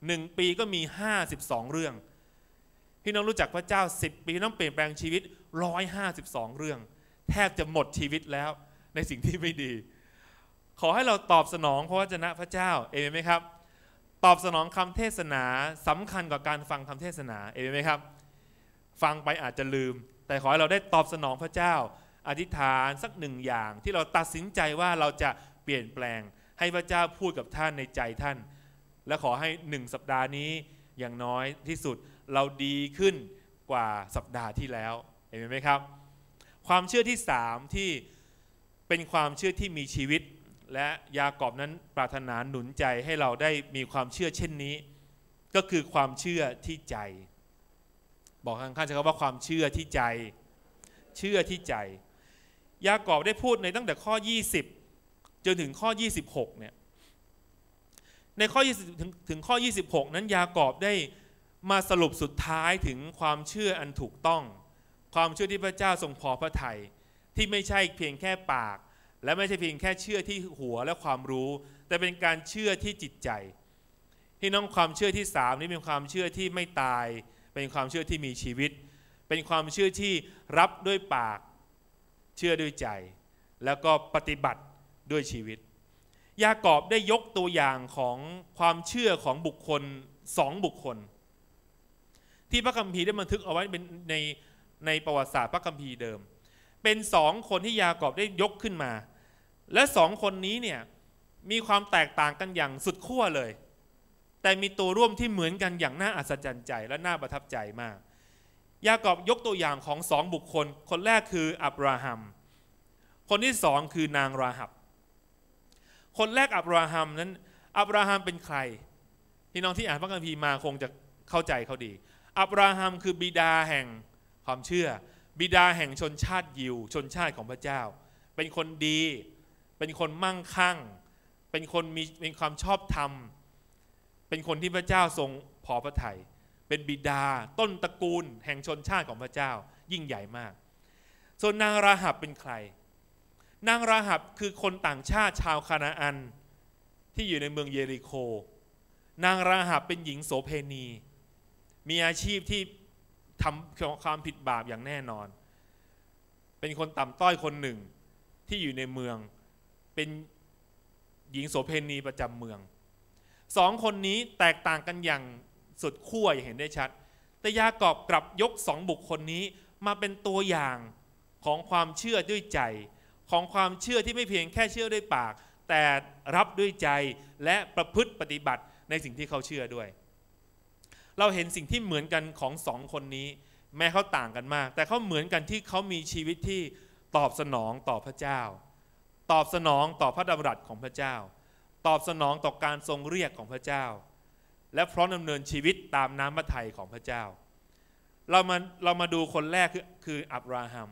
หนึ่งปีก็มีห้าสิบองเรื่อง พี่น้องรู้จักพระเจ้าสิบปีน้องเปลี่ยนแปลงชีวิตร้2อยหาสิบสองเรื่อง แทบจะหมดชีวิตแล้วในสิ่งที่ไม่ดี ขอให้เราตอบสนองพระวจนะพระเจ้า เอเมนไหมครับ ตอบสนองคำเทศนาสำคัญกว่าการฟังคำเทศนา เอเมนไหมครับ ฟังไปอาจจะลืม แต่ขอให้เราได้ตอบสนองพระเจ้า อธิษฐานสักหนึ่งอย่าง ที่เราตัดสินใจว่าเราจะเปลี่ยนแปลง ให้พระเจ้าพูดกับท่านในใจท่าน และขอให้หนึ่งสัปดาห์นี้อย่างน้อยที่สุดเราดีขึ้นกว่าสัปดาห์ที่แล้วเห็นไหมครับ ความเชื่อที่สามที่เป็นความเชื่อที่มีชีวิต และยากอบนั้นปรารถนาหนุนใจให้เราได้มีความเชื่อเช่นนี้ ก็คือความเชื่อที่ใจ บอกข้างๆใชเขาว่าความเชื่อที่ใจ เชื่อที่ใจ ยากอบได้พูดในตั้งแต่ข้อ 20จนถึงข้อ 26เนี่ยในข้อ20ถึงถึงข้อ 26 นั้นยากอบได้มาสรุปสุดท้ายถึงความเชื่ออันถูกต้อง ความเชื่อที่พระเจ้าทรงพอพระทยัยที่ไม่ใช่เพียงแค่ปากและไม่ใช่เพียงแค่เชื่อที่หัวและความรู้ แต่เป็นการเชื่อที่จิตใจ ที่น้องความเชื่อที่สามนี้เป็นความเชื่อที่ไม่ตาย เป็นความเชื่อที่มีชีวิต เป็นความเชื่อที่รับด้วยปากเชื่อด้วยใจแล้วก็ปฏิบัติด้วยชีวิต ยากอบได้ยกตัวอย่างของความเชื่อของบุคคลสองบุคคล ที่พระคัมภีร์ได้บันทึกเอาไว้เป็นในในประวัติศาสตร์พระคัมภีร์เดิมเป็นสองคนที่ยากอบได้ยกขึ้นมา และสองคนนี้เนี่ยมีความแตกต่างกันอย่างสุดขั้วเลย แต่มีตัวร่วมที่เหมือนกันอย่างน่าอัศจรรย์ใจ และน่าประทับใจมาก ยากอบยกตัวอย่างของสองบุคคล คนแรกคืออับราฮัม คนที่สองคือนางราหับ คนแรกอับราฮัมนั้น อับราฮัมเป็นใครพี่น้องที่อ่านพระคัมภีร์มาคงจะเข้าใจเขาดีอับราฮัมคือบิดาแห่งความเชื่อบิดาแห่งชนชาติยิวชนชาติของพระเจ้า เป็นคนดี เป็นคนมั่งคั่ง เป็นคนมีเป็นความชอบธรรม เป็นคนที่พระเจ้าทรงพอพระทยัยเป็นบิดาต้นตระกูลแห่งชนชาติของพระเจ้า ยิ่งใหญ่มาก ส่วนนางราหับเป็นใคร นางราหับคือคนต่างชาติชาวคานาอันที่อยู่ในเมืองเยริโคนางราหับเป็นหญิงโสเพณี มีอาชีพที่ทำความผิดบาปอย่างแน่นอน เป็นคนต่ำต้อยคนหนึ่งที่อยู่ในเมือง เป็นหญิงโสเพณีประจำเมือง สองคนนี้แตกต่างกันอย่างสุดขั้วอย่างเห็นได้ชัด แต่ยากอบกลับยกสองบุคคลนี้มาเป็นตัวอย่างของความเชื่อด้วยใจ ของความเชื่อที่ไม่เพียงแค่เชื่อด้วยปาก แต่รับด้วยใจและประพฤติปฏิบัติในสิ่งที่เขาเชื่อด้วยเราเห็นสิ่งที่เหมือนกันของสองคนนี้ แม้เขาต่างกันมาก แต่เขาเหมือนกันที่เขามีชีวิตที่ตอบสนองต่อพระเจ้า ตอบสนองต่อพระดำรัสของพระเจ้า ตอบสนองต่อการทรงเรียกของพระเจ้า และพร้อมดำเนินชีวิตตามน้ำพระทัยของพระเจ้า เรามาเรามาดูคนแรกคือคืออับราฮัม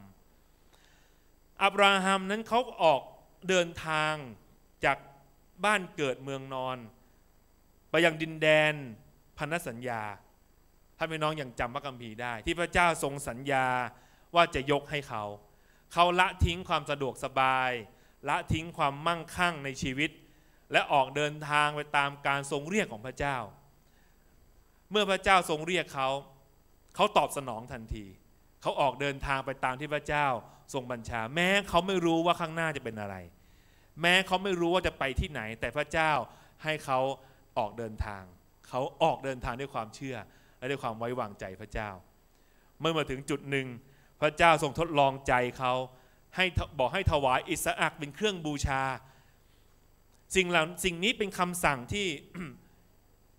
อับราฮัมนั้นเขาออกเดินทางจากบ้านเกิดเมืองนอน ไปยังดินแดนพันธสัญญาถ้าพี่น้องยังจำพระคัมภีร์ได้ ที่พระเจ้าทรงสัญญาว่าจะยกให้เขา เขาละทิ้งความสะดวกสบายละทิ้งความมั่งคั่งในชีวิต และออกเดินทางไปตามการทรงเรียกของพระเจ้า เมื่อพระเจ้าทรงเรียกเขา เขาตอบสนองทันที เขาออกเดินทางไปตามที่พระเจ้าทรงบัญชา แม้เขาไม่รู้ว่าข้างหน้าจะเป็นอะไร แม้เขาไม่รู้ว่าจะไปที่ไหน แต่พระเจ้าให้เขาออกเดินทางเขาออกเดินทางด้วยความเชื่อและด้วยความไว้วางใจพระเจ้า เมื่อมาถึงจุดหนึ่ง พระเจ้าทรงทดลองใจเขา ให้บอกให้ถวายอิสระเป็นเครื่องบูชา สิ่งเหล่าสิ่งนี้เป็นคำสั่งที่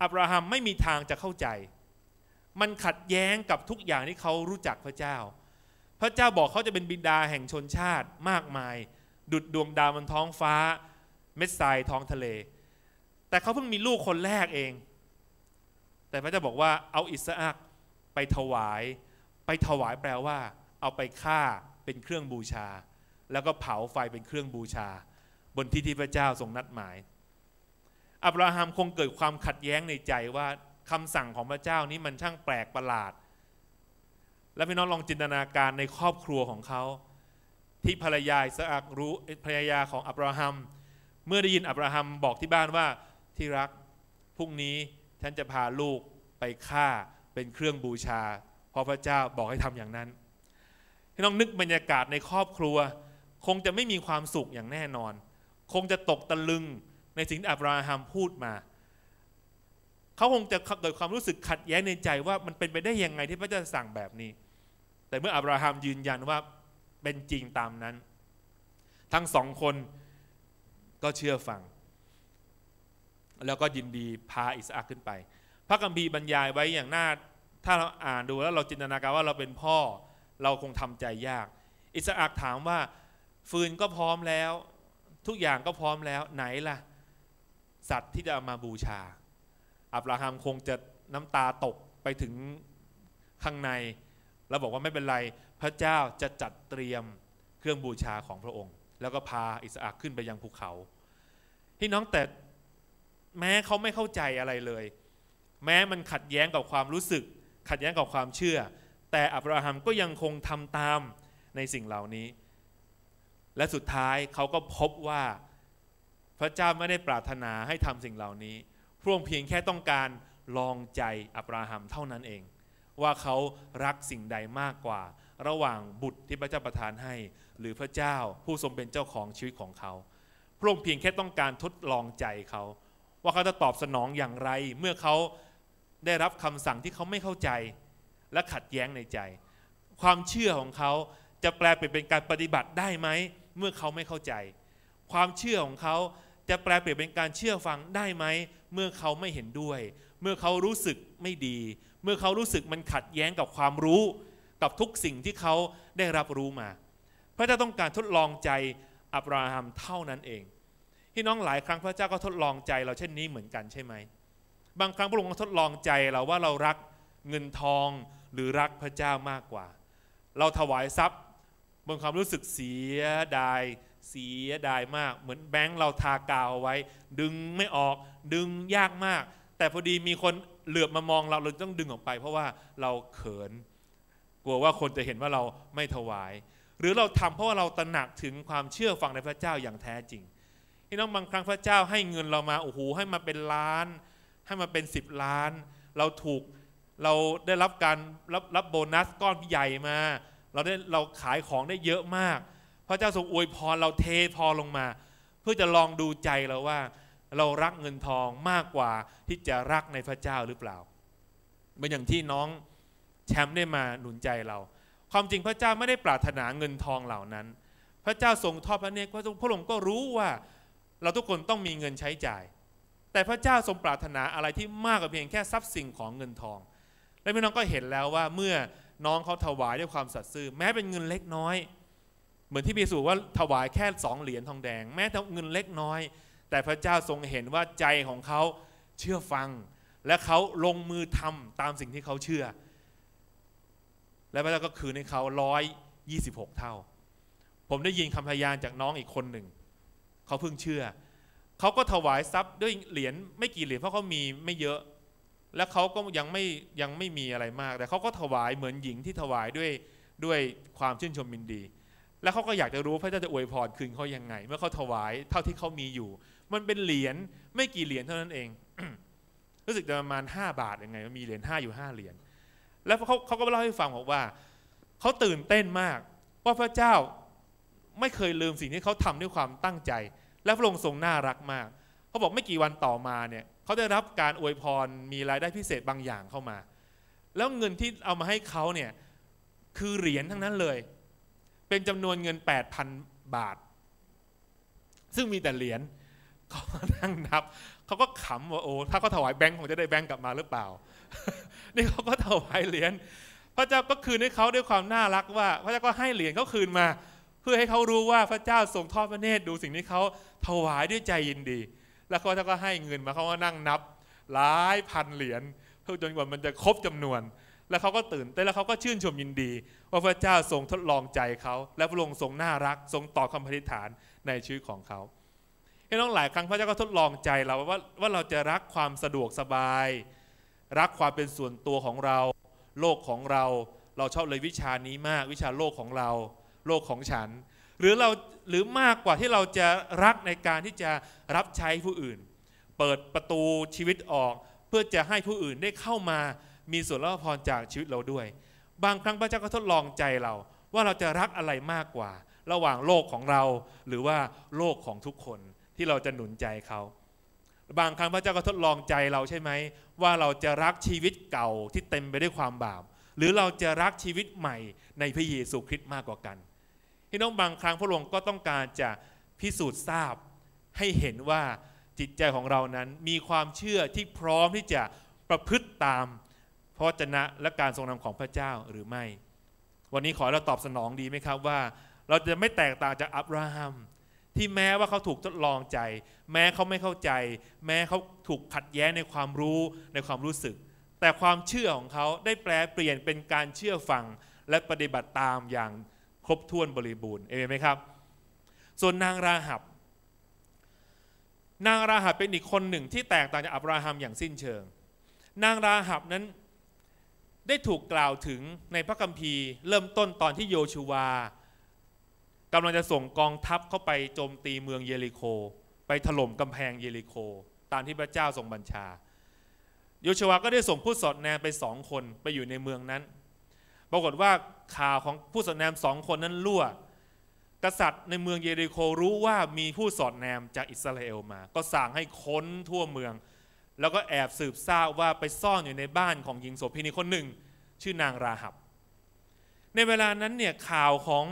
อับราฮัมไม่มีทางจะเข้าใจ มันขัดแย้งกับทุกอย่างที่เขารู้จักพระเจ้า พระเจ้าบอกเขาจะเป็นบิดาแห่งชนชาติมากมาย ดุดดวงดาวบนท้องฟ้า เม็ดทรายท้องทะเล แต่เขาเพิ่งมีลูกคนแรกเองแต่พระเจ้าบอกว่าเอาอิสอักไปถวาย ไปถวายแปลว่าเอาไปฆ่าเป็นเครื่องบูชา แล้วก็เผาไฟเป็นเครื่องบูชา บนที่ที่พระเจ้าทรงนัดหมาย อับราฮัมคงเกิดความขัดแย้งในใจว่าคำสั่งของพระเจ้านี้มันช่างแปลกประหลาด แล้วพี่น้องลองจินตนาการในครอบครัวของเขาที่ภรรยาอิสอักรู้ภรรยาของอับราฮัม เมื่อได้ยินอับราฮัมบอกที่บ้านว่า ที่รักพรุ่งนี้ท่านจะพาลูกไปฆ่าเป็นเครื่องบูชา เพราะพระเจ้าบอกให้ทำอย่างนั้นให้น้อง นึกบรรยากาศในครอบครัว คงจะไม่มีความสุขอย่างแน่นอน คงจะตกตะลึงในสิ่งที่อับราฮัมพูดมา เขาคงจะเกิดความรู้สึกขัดแย้งในใจ ว่ามันเป็นไปได้ยังไงที่พระเจ้าสั่งแบบนี้ แต่เมื่ออับราฮัมยืนยันว่าเป็นจริงตามนั้น ทั้งสองคนก็เชื่อฟังแล้วก็ยินดีพาอิสอักขึ้นไป พระกัมพีบรรยายไว้อย่างน่า ถ้าเราอ่านดูแล้วเราจินตนาการว่าเราเป็นพ่อ เราคงทำใจยาก อิสอักถามว่าฟืนก็พร้อมแล้ว ทุกอย่างก็พร้อมแล้วไหนล่ะสัตว์ที่จะามาบูชา อับราฮัมคงจะน้ำตาตกไปถึงข้างใน แล้วบอกว่าไม่เป็นไร พระเจ้าจะจัดเตรียมเครื่องบูชาของพระองค์ แล้วก็พาอิสอักขึ้นไปยังภูเขา ที่น้องแต่แม้เขาไม่เข้าใจอะไรเลย แม้มันขัดแย้งกับความรู้สึก ขัดแย้งกับความเชื่อ แต่อับราฮัมก็ยังคงทำตามในสิ่งเหล่านี้ และสุดท้ายเขาก็พบว่าพระเจ้าไม่ได้ปรารถนาให้ทำสิ่งเหล่านี้ พระองค์เพียงแค่ต้องการลองใจอับราฮัมเท่านั้นเอง ว่าเขารักสิ่งใดมากกว่า ระหว่างบุตรที่พระเจ้าประทานให้ หรือพระเจ้าผู้ทรงเป็นเจ้าของชีวิตของเขา พระองค์เพียงแค่ต้องการทดลองใจเขาว่าเขาจะตอบสนองอย่างไร เมื่อเขาได้รับคำสั่งที่เขาไม่เข้าใจ และขัดแย้งในใจ ความเชื่อของเขาจะแปลเปลี่ยนเป็นการปฏิบัติได้ไหม เมื่อเขาไม่เข้าใจ ความเชื่อของเขาจะแปลเปลี่ยนเป็นการเชื่อฟังได้ไหม เมื่อเขาไม่เห็นด้วย เมื่อเขารู้สึกไม่ดี เมื่อเขารู้สึกมันขัดแย้งกับความรู้ กับทุกสิ่งที่เขาได้รับรู้มาพระเจ้าต้องการทดลองใจอับราฮัมเท่านั้นเองพี่น้องหลายครั้งพระเจ้าก็ทดลองใจเราเช่นนี้เหมือนกันใช่ไหม บางครั้งพระองค์ก็ทดลองใจเราว่าเรารักเงินทองหรือรักพระเจ้ามากกว่า เราถวายทรัพย์บนความรู้สึกเสียดายเสียดายมาก เหมือนแบงค์เราทากาวไว้ ดึงไม่ออกดึงยากมาก แต่พอดีมีคนเหลือบมามองเรา เราต้องดึงออกไป เพราะว่าเราเขินกลัวว่าคนจะเห็นว่าเราไม่ถวาย หรือเราทำเพราะว่าเราตระหนักถึงความเชื่อฟังในพระเจ้าอย่างแท้จริงพี่น้องบางครั้งพระเจ้าให้เงินเรามาโอ้โหให้มาเป็นล้านให้มาเป็นสิบล้าน เราถูก เราได้รับการรับรับโบนัสก้อนใหญ่มาเราได้เราขายของได้เยอะมาก พระเจ้าทรงอวยพรเราเทพอลงมา เพื่อจะลองดูใจเราว่า เรารักเงินทองมากกว่าที่จะรักในพระเจ้าหรือเปล่าเหมือนอย่างที่น้องแชมป์ได้มาหนุนใจเรา ความจริงพระเจ้าไม่ได้ปรารถนาเงินทองเหล่านั้น พระเจ้าทรงทอดพระเนตรพระองค์ก็รู้ว่าเราทุกคนต้องมีเงินใช้จ่าย แต่พระเจ้าทรงปรารถนาอะไรที่มากกว่าเพียงแค่ทรัพย์สิ่งของเงินทอง และพี่น้องก็เห็นแล้วว่าเมื่อน้องเขาถวาย ด้วยความสัตย์ซื่อ แม้เป็นเงินเล็กน้อย เหมือนที่พิสูจว่าถวายแค่สองเหรียญทองแดงแม้แต่เงินเล็กน้อย แต่พระเจ้าทรงเห็นว่าใจของเขาเชื่อฟัง และเขาลงมือทำตามสิ่งที่เขาเชื่อ และพระเจ้าก็คืนให้เขาร้อยยี่สิบหกเท่า ผมได้ยินคำพยานจากน้องอีกคนหนึ่งเขาเพิ่งเชื่อ เขาก็ถวายทรัพย์ด้วยเหรียญไม่กี่เหรียญเพราะเขามีไม่เยอะ และเขาก็ยังไม่ยังไม่มีอะไรมากแต่เขาก็ถวายเหมือนหญิงที่ถวายด้วยด้วยความชื่นชมยินดี และเขาก็อยากจะรู้พระเจ้าจะอวยพรคืนเขายังไงเมื่อเขาถวายเท่าที่เขามีอยู่ มันเป็นเหรียญไม่กี่เหรียญเท่านั้นเองรู้สึกจะประมาณ 5 บาทยังไงมีเหรียญ5อยู่5เหรียญแล้วเขาเขาก็เล่าให้ฟังบอกว่าเขาตื่นเต้นมากว่าพระเจ้าไม่เคยลืมสิ่งที่เขาทำด้วยความตั้งใจ และพระองค์ทรงน่ารักมาก เขาบอกไม่กี่วันต่อมาเนี่ย เขาได้รับการอวยพรมีรายได้พิเศษบางอย่างเข้ามา แล้วเงินที่เอามาให้เขาเนี่ย คือเหรียญทั้งนั้นเลย เป็นจำนวนเงิน 8,000 บาท ซึ่งมีแต่เหรียญเขานั่งนับ เขาก็ขำว่าโอ้ถ้าเขาถวายแบงค์คงจะได้แบงค์กลับมาหรือเปล่า นี่เขาก็ถวายเหรียญ พระเจ้าก็คืนให้เขาด้วยความน่ารักว่าพระเจ้าก็ให้เหรียญเขาคืนมาเพื่อให้เขารู้ว่าพระเจ้าทรงทอดพระเนตรดูสิ่งที่เขาถวายด้วยใจยินดี แล้วเขาก็ให้เงินมาเขาก็นั่งนับ หลายพันเหรียญเพื่อจนกว่ามันจะครบจำนวน แล้วเขาก็ตื่น แต่แล้วเขาก็ชื่นชมยินดี ว่าพระเจ้าทรงทดลองใจเขาและพระองค์ทรงน่ารักทรงตอบคำพิธฐานในชีวิตของเขาให้น้องหลายครั้งพระเจ้าก็ทดลองใจเราว่าว่าเราจะรักความสะดวกสบาย รักความเป็นส่วนตัวของเรา โลกของเรา เราชอบเลยวิชานี้มากวิชาโลกของเราโลกของฉัน หรือเราหรือมากกว่าที่เราจะรักในการที่จะรับใช้ผู้อื่น เปิดประตูชีวิตออก เพื่อจะให้ผู้อื่นได้เข้ามามีส่วนรับพรจากชีวิตเราด้วย บางครั้งพระเจ้าก็ทดลองใจเราว่าเราจะรักอะไรมากกว่า ระหว่างโลกของเรา หรือว่าโลกของทุกคนที่เราจะหนุนใจเขา บางครั้งพระเจ้าก็ทดลองใจเราใช่ไหม ว่าเราจะรักชีวิตเก่าที่เต็มไปด้วยความบาปหรือเราจะรักชีวิตใหม่ในพระเยซูคริสต์มากกว่ากันพี่น้องบางครั้งพระองค์ก็ต้องการจะพิสูจน์ทราบ ให้เห็นว่าจิตใจของเรานั้นมีความเชื่อที่พร้อมที่จะประพฤติตามพระจนะและการทรงนำของพระเจ้าหรือไม่ วันนี้ขอเราตอบสนองดีไหมครับว่า เราจะไม่แตกต่างจากอับราฮัมที่แม้ว่าเขาถูกทดลองใจ แม้เขาไม่เข้าใจ แม้เขาถูกขัดแย้งในความรู้ในความรู้สึก แต่ความเชื่อของเขาได้แปลเปลี่ยนเป็นการเชื่อฟังและปฏิบัติตามอย่างครบถ้วนบริบูรณ์ เอเมนไหมครับ ส่วนนางราหับ นางราหับเป็นอีกคนหนึ่งที่แตกต่างจากอับราฮัมอย่างสิ้นเชิง นางราหับนั้นได้ถูกกล่าวถึงในพระคัมภีร์เริ่มต้นตอนที่โยชูวากำลังจะส่งกองทัพเข้าไปโจมตีเมืองเยริโค ไปถล่มกำแพงเยริโคตามที่พระเจ้าทรงบัญชา โยชวาก็ได้ส่งผู้สอดแนมไปสองคนไปอยู่ในเมืองนั้นปรากฏว่าข่าวของผู้สอดแนมสองคนนั้นรั่ว กษัตริย์ในเมืองเยริโครู้ว่ามีผู้สอดแนมจากอิสราเอลมา ก็สั่งให้ค้นทั่วเมือง แล้วก็แอบสืบทราบว่าไปซ่อนอยู่ในบ้านของหญิงโสเภณีคนหนึ่ง ชื่อนางราหับ ในเวลานั้นเนี่ยข่าวของ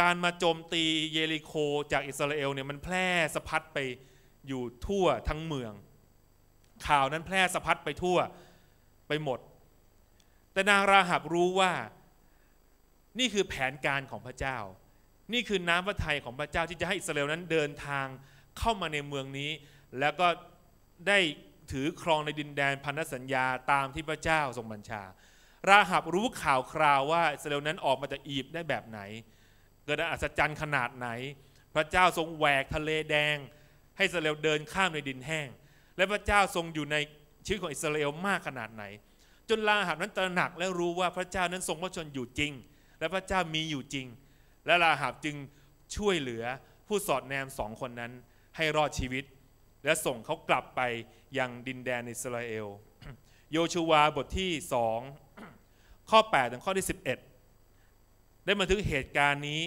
การมาโจมตีเยริโคจากอิสราเอลเนี่ยมันแพร่สะพัดไปอยู่ทั่วทั้งเมือง ข่าวนั้นแพร่สะพัดไปทั่วไปหมดแต่นางราหับรู้ว่านี่คือแผนการของพระเจ้า นี่คือน้ำพระทัยของพระเจ้าที่จะให้อิสราเอลนั้นเดินทางเข้ามาในเมืองนี้ แล้วก็ได้ถือครองในดินแดนพันธสัญญาตามที่พระเจ้าทรงบัญชา ราหับรู้ข่าวคราวว่าอิสราเอลนั้นออกมาจากอียิปต์ได้แบบไหน เกิดอัศจรรย์ขนาดไหน พระเจ้าทรงแหวกทะเลแดง ให้อิสราเอลเดินข้ามในดินแห้ง และพระเจ้าทรงอยู่ในชีวิตของอิสราเอลมากขนาดไหนจนลาหับนั้นตระหนักและรู้ว่าพระเจ้านั้นทรงพระชนอยู่จริง และพระเจ้ามีอยู่จริง และลาหับจึงช่วยเหลือผู้สอดแนมสองคนนั้นให้รอดชีวิต และส่งเขากลับไปยังดินแดนอิสราเอล โยชูวาบทที่สองข้อ8ถึงข้อที่11 ได้บันทึกเหตุการณ์นี้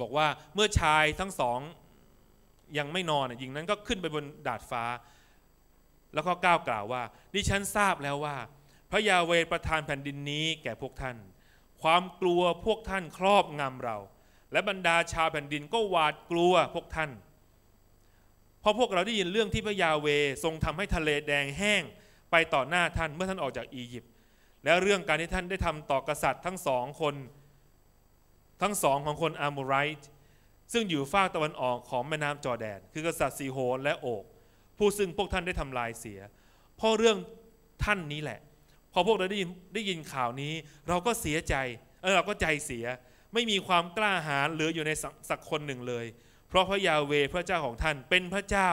บอกว่าเมื่อชายทั้งสองยังไม่นอนหญิงนั้นก็ขึ้นไปบนดาดฟ้าแล้วก้าวกล่าวว่า ดิฉันทราบแล้วว่าพระยาเวประทานแผ่นดินนี้แก่พวกท่าน ความกลัวพวกท่านครอบงำเรา และบรรดาชาวแผ่นดินก็หวาดกลัวพวกท่าน พอพวกเราได้ยินเรื่องที่พระยาเวทรงทำให้ทะเลแดงแห้งไปต่อหน้าท่านเมื่อท่านออกจากอียิปต์และเรื่องการที่ท่านได้ทำต่อกษัตริย์ทั้งสองคน ทั้งสองของคนอามูไรต์ซึ่งอยู่ฝากตะวันออกของแม่น้ำจอแดน คือกษัตริย์ซีโฮนและโอกผู้ซึ่งพวกท่านได้ทำลายเสียเพราะเรื่องท่านนี้แหละ พอพวกเราได้ยินได้ยินข่าวนี้เราก็เสียใจเออเรา ก็ใจเสียไม่มีความกล้าหาญเหลืออยู่ในสักคนหนึ่งเลย เพราะพระยาเวพระเจ้าของท่านเป็นพระเจ้า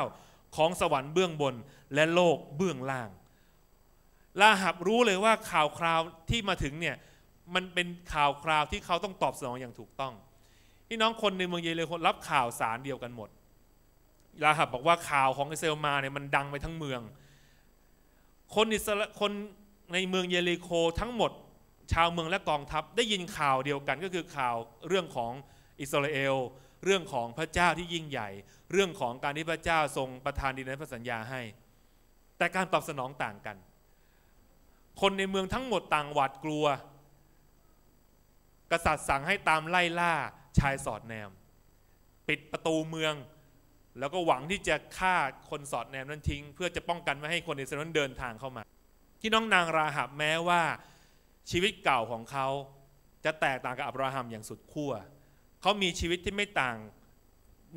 ของสวรรค์เบื้องบนและโลกเบื้องล่างลาหับรู้เลยว่าข่าวคราวที่มาถึง เนี่ยมันเป็นข่าวคราวที่เขาต้องตอบสนองอย่างถูกต้องพี่น้องคนในเมืองเยเรโคนรับข่าวสารเดียวกันหมดลาหับบอกว่าข่าวของอิสราเอลมาเนี่ยมันดังไปทั้งเมือง คนอิสราคนในเมืองเยรีโคทั้งหมดชาวเมืองและกองทัพได้ยินข่าวเดียวกันก็คือข่าวเรื่องของอิสราเอลเรื่องของพระเจ้าที่ยิ่งใหญ่ เรื่องของการที่พระเจ้าทรงประทานดินแดนพระสัญญาให้ แต่การตอบสนองต่างกัน คนในเมืองทั้งหมดต่างหวาดกลัว กษัตริย์สั่งให้ตามไล่ล่าชายสอดแนม ปิดประตูเมืองแล้วก็หวังที่จะฆ่าคนสอดแนมนั้นทิ้ง เพื่อจะป้องกันไม่ให้คนอิสราเอลเดินทางเข้ามาที่น้องนางราหับแม้ว่าชีวิตเก่าของเขาจะแตกต่างกับอับราฮัมอย่างสุดขั้วเขามีชีวิตที่ไม่ต่าง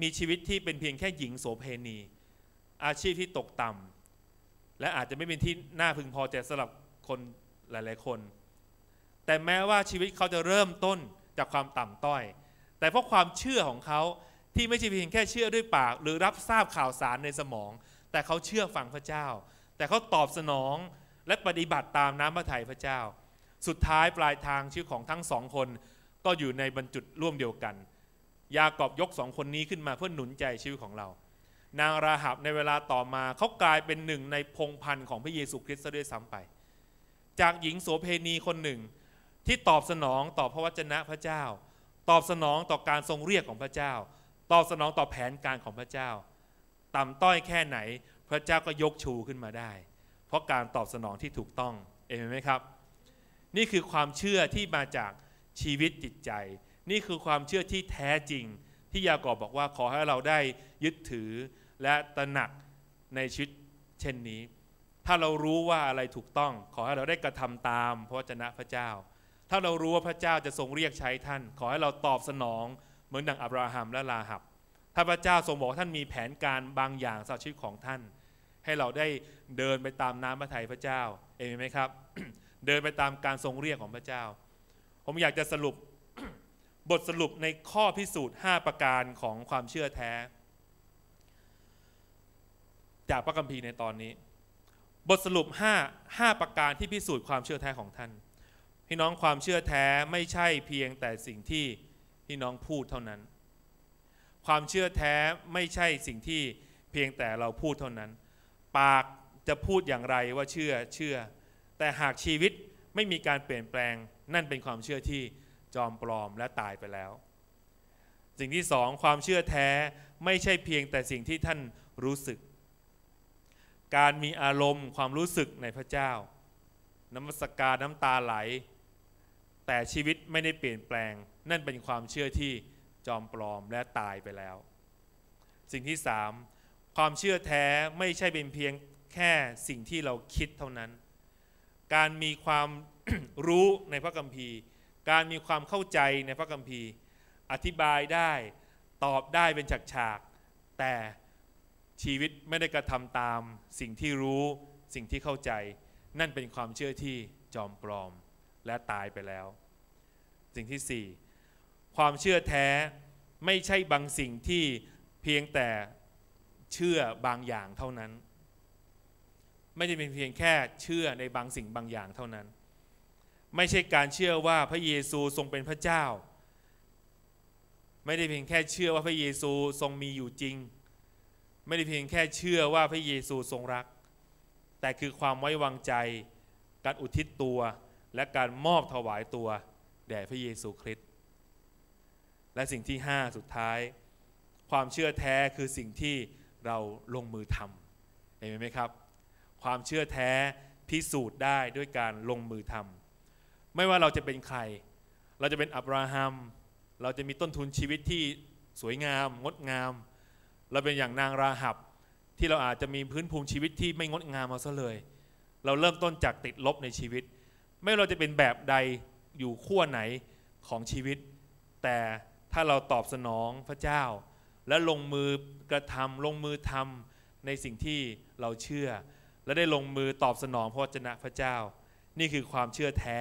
มีชีวิตที่เป็นเพียงแค่หญิงโสเพณี อาชีพที่ตกต่ำและอาจจะไม่เป็นที่น่าพึงพอใจสำหรับคนหลาย ๆ คน แต่แม้ว่าชีวิตเขาจะเริ่มต้นจากความต่ำต้อย แต่เพราะความเชื่อของเขาที่ไม่ใช่เพียงแค่เชื่อด้วยปากหรือรับทราบข่าวสารในสมอง แต่เขาเชื่อฟังพระเจ้า แต่เขาตอบสนองและปฏิบัติตามน้ำพระทัยพระเจ้า สุดท้ายปลายทางชื่อของทั้งสองคน ก็อยู่ในบรรจุร่วมเดียวกัน ยากอบยกสองคนนี้ขึ้นมาเพื่อหนุนใจชีวิตของเรา นางราหับในเวลาต่อมาเขากลายเป็นหนึ่งในพงพันธ์ของพระเยซูคริสต์ด้วยซ้ำไป จากหญิงโสเพณีคนหนึ่งที่ตอบสนองต่อพระวจนะพระเจ้า ตอบสนองต่อการทรงเรียกของพระเจ้าตอบสนองต่อแผนการของพระเจ้า ต่ำต้อยแค่ไหน พระเจ้าก็ยกชูขึ้นมาได้ เพราะการตอบสนองที่ถูกต้องเองไหมครับ นี่คือความเชื่อที่มาจากชีวิตจิตใจ นี่คือความเชื่อที่แท้จริงที่ยากอบบอกว่าขอให้เราได้ยึดถือและตระหนักในชีวิตเช่นนี้ ถ้าเรารู้ว่าอะไรถูกต้อง ขอให้เราได้กระทำตามพระเจนะพระเจ้า ถ้าเรารู้ว่าพระเจ้าจะทรงเรียกใช้ท่าน ขอให้เราตอบสนองเหมือนดังอับราฮัมและ ลาหับ ถ้าพระเจ้าทรงบอกท่านมีแผนการบางอย่างสำหรับชีวิตของท่าน ให้เราได้เดินไปตามน้ำพระทัยพระเจ้า เอเมนไหมครับ เดินไปตามการทรงเรียกของพระเจ้า ผมอยากจะสรุปบทสรุปในข้อพิสูจน์ 5 ประการของความเชื่อแท้ จากพระคัมภีร์ในตอนนี้ บทสรุป 5 5 ประการที่พิสูจน์ความเชื่อแท้ของท่าน พี่น้องความเชื่อแท้ไม่ใช่เพียงแต่สิ่งที่ที่น้องพูดเท่านั้น ความเชื่อแท้ไม่ใช่สิ่งที่เพียงแต่เราพูดเท่านั้น ปากจะพูดอย่างไรว่าเชื่อเชื่อ แต่หากชีวิตไม่มีการเปลี่ยนแปลงนั่นเป็นความเชื่อที่จอมปลอมและตายไปแล้ว สิ่งที่สอง ความเชื่อแท้ไม่ใช่เพียงแต่สิ่งที่ท่านรู้สึก การมีอารมณ์ความรู้สึกในพระเจ้าน้ำสกาน้ำตาไหล แต่ชีวิตไม่ได้เปลี่ยนแปลงนั่นเป็นความเชื่อที่จอมปลอมและตายไปแล้ว สิ่งที่สามความเชื่อแท้ไม่ใช่เป็นเพียงแค่สิ่งที่เราคิดเท่านั้น การมีความรู้ในพระคัมภีร์ การมีความเข้าใจในพระคัมภีร์ อธิบายได้ ตอบได้เป็นฉากฉาก แต่ชีวิตไม่ได้กระทำตามสิ่งที่รู้ สิ่งที่เข้าใจ นั่นเป็นความเชื่อที่จอมปลอมและตายไปแล้ว สิ่งที่สี่ความเชื่อแท้ ไม่ใช่บางสิ่งที่เพียงแต่เชื่อบางอย่างเท่านั้น ไม่ได้เป็นเพียงแค่เชื่อในบางสิ่งบางอย่างเท่านั้น ไม่ใช่การเชื่อว่าพระเยซูทรงเป็นพระเจ้า ไม่ได้เพียงแค่เชื่อว่าพระเยซูทรงมีอยู่จริง ไม่ได้เพียงแค่เชื่อว่าพระเยซูทรงรัก แต่คือความไว้วางใจ การอุทิศตัว และการมอบถวายตัวแด่พระเยซูคริสต์และสิ่งที่ 5 สุดท้าย ความเชื่อแท้คือสิ่งที่เราลงมือทำเห็นไหมครับ ความเชื่อแท้พิสูจน์ได้ด้วยการลงมือทำไม่ว่าเราจะเป็นใคร เราจะเป็นอับราฮัมเราจะมีต้นทุนชีวิตที่สวยงาม งดงาม เราเป็นอย่างนางราหับ ที่เราอาจจะมีพื้น ภูมิ ชีวิตที่ไม่งดงามมาซะเลย เราเริ่มต้นจากติดลบในชีวิต ไม่เราจะเป็นแบบใดอยู่ขั้วไหนของชีวิตแต่ถ้าเราตอบสนองพระเจ้าและลงมือกระทำลงมือทำในสิ่งที่เราเชื่อ และได้ลงมือตอบสนองพระชนะพระเจ้า นี่คือความเชื่อแท้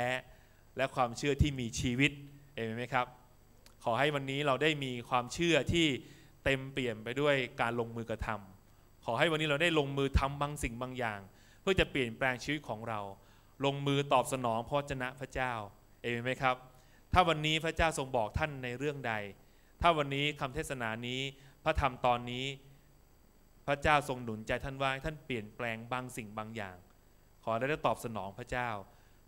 และความเชื่อที่มีชีวิตเองไหมครับ ขอให้วันนี้เราได้มีความเชื่อที่เต็มเปี่ยมไปด้วยการลงมือกระทำ ขอให้วันนี้เราได้ลงมือทำบางสิ่งบางอย่าง เพื่อจะเปลี่ยนแปลงชีวิตของเรา ลงมือตอบสนองพระชนะพระเจ้าเองไหมครับถ้าวันนี้พระเจ้าทรงบอกท่านในเรื่องใด ถ้าวันนี้คำเทศนานี้พระธรรมตอนนี้ พระเจ้าทรงหนุนใจท่านว่าท่านเปลี่ยนแปลงบางสิ่งบางอย่าง ขอได้ตอบสนองพระเจ้า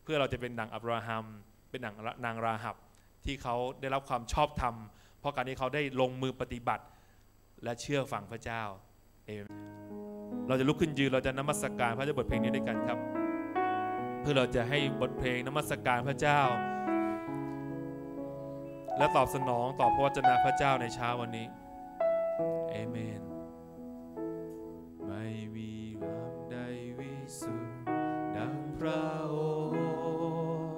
เพื่อเราจะเป็นดังอับราฮัม เป็นดังนางราหับที่เขาได้รับความชอบธรรม เพราะการที่เขาได้ลงมือปฏิบัติ และเชื่อฟังพระเจ้า เอเราจะลุกขึ้นยืน เราจะนมัสกการ พระเจ้าบทเพลงนี้ด้วยกันครับ เพื่อเราจะให้บทเพลงนมัสกการพระเจ้าและตอบสนองต่อพระวจนะพระเจ้าในเช้าวันนี้เอเมนไม่มีคำใดวิสุทธิ์ดังพระองค์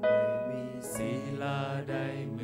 ไม่มีศีลาใดม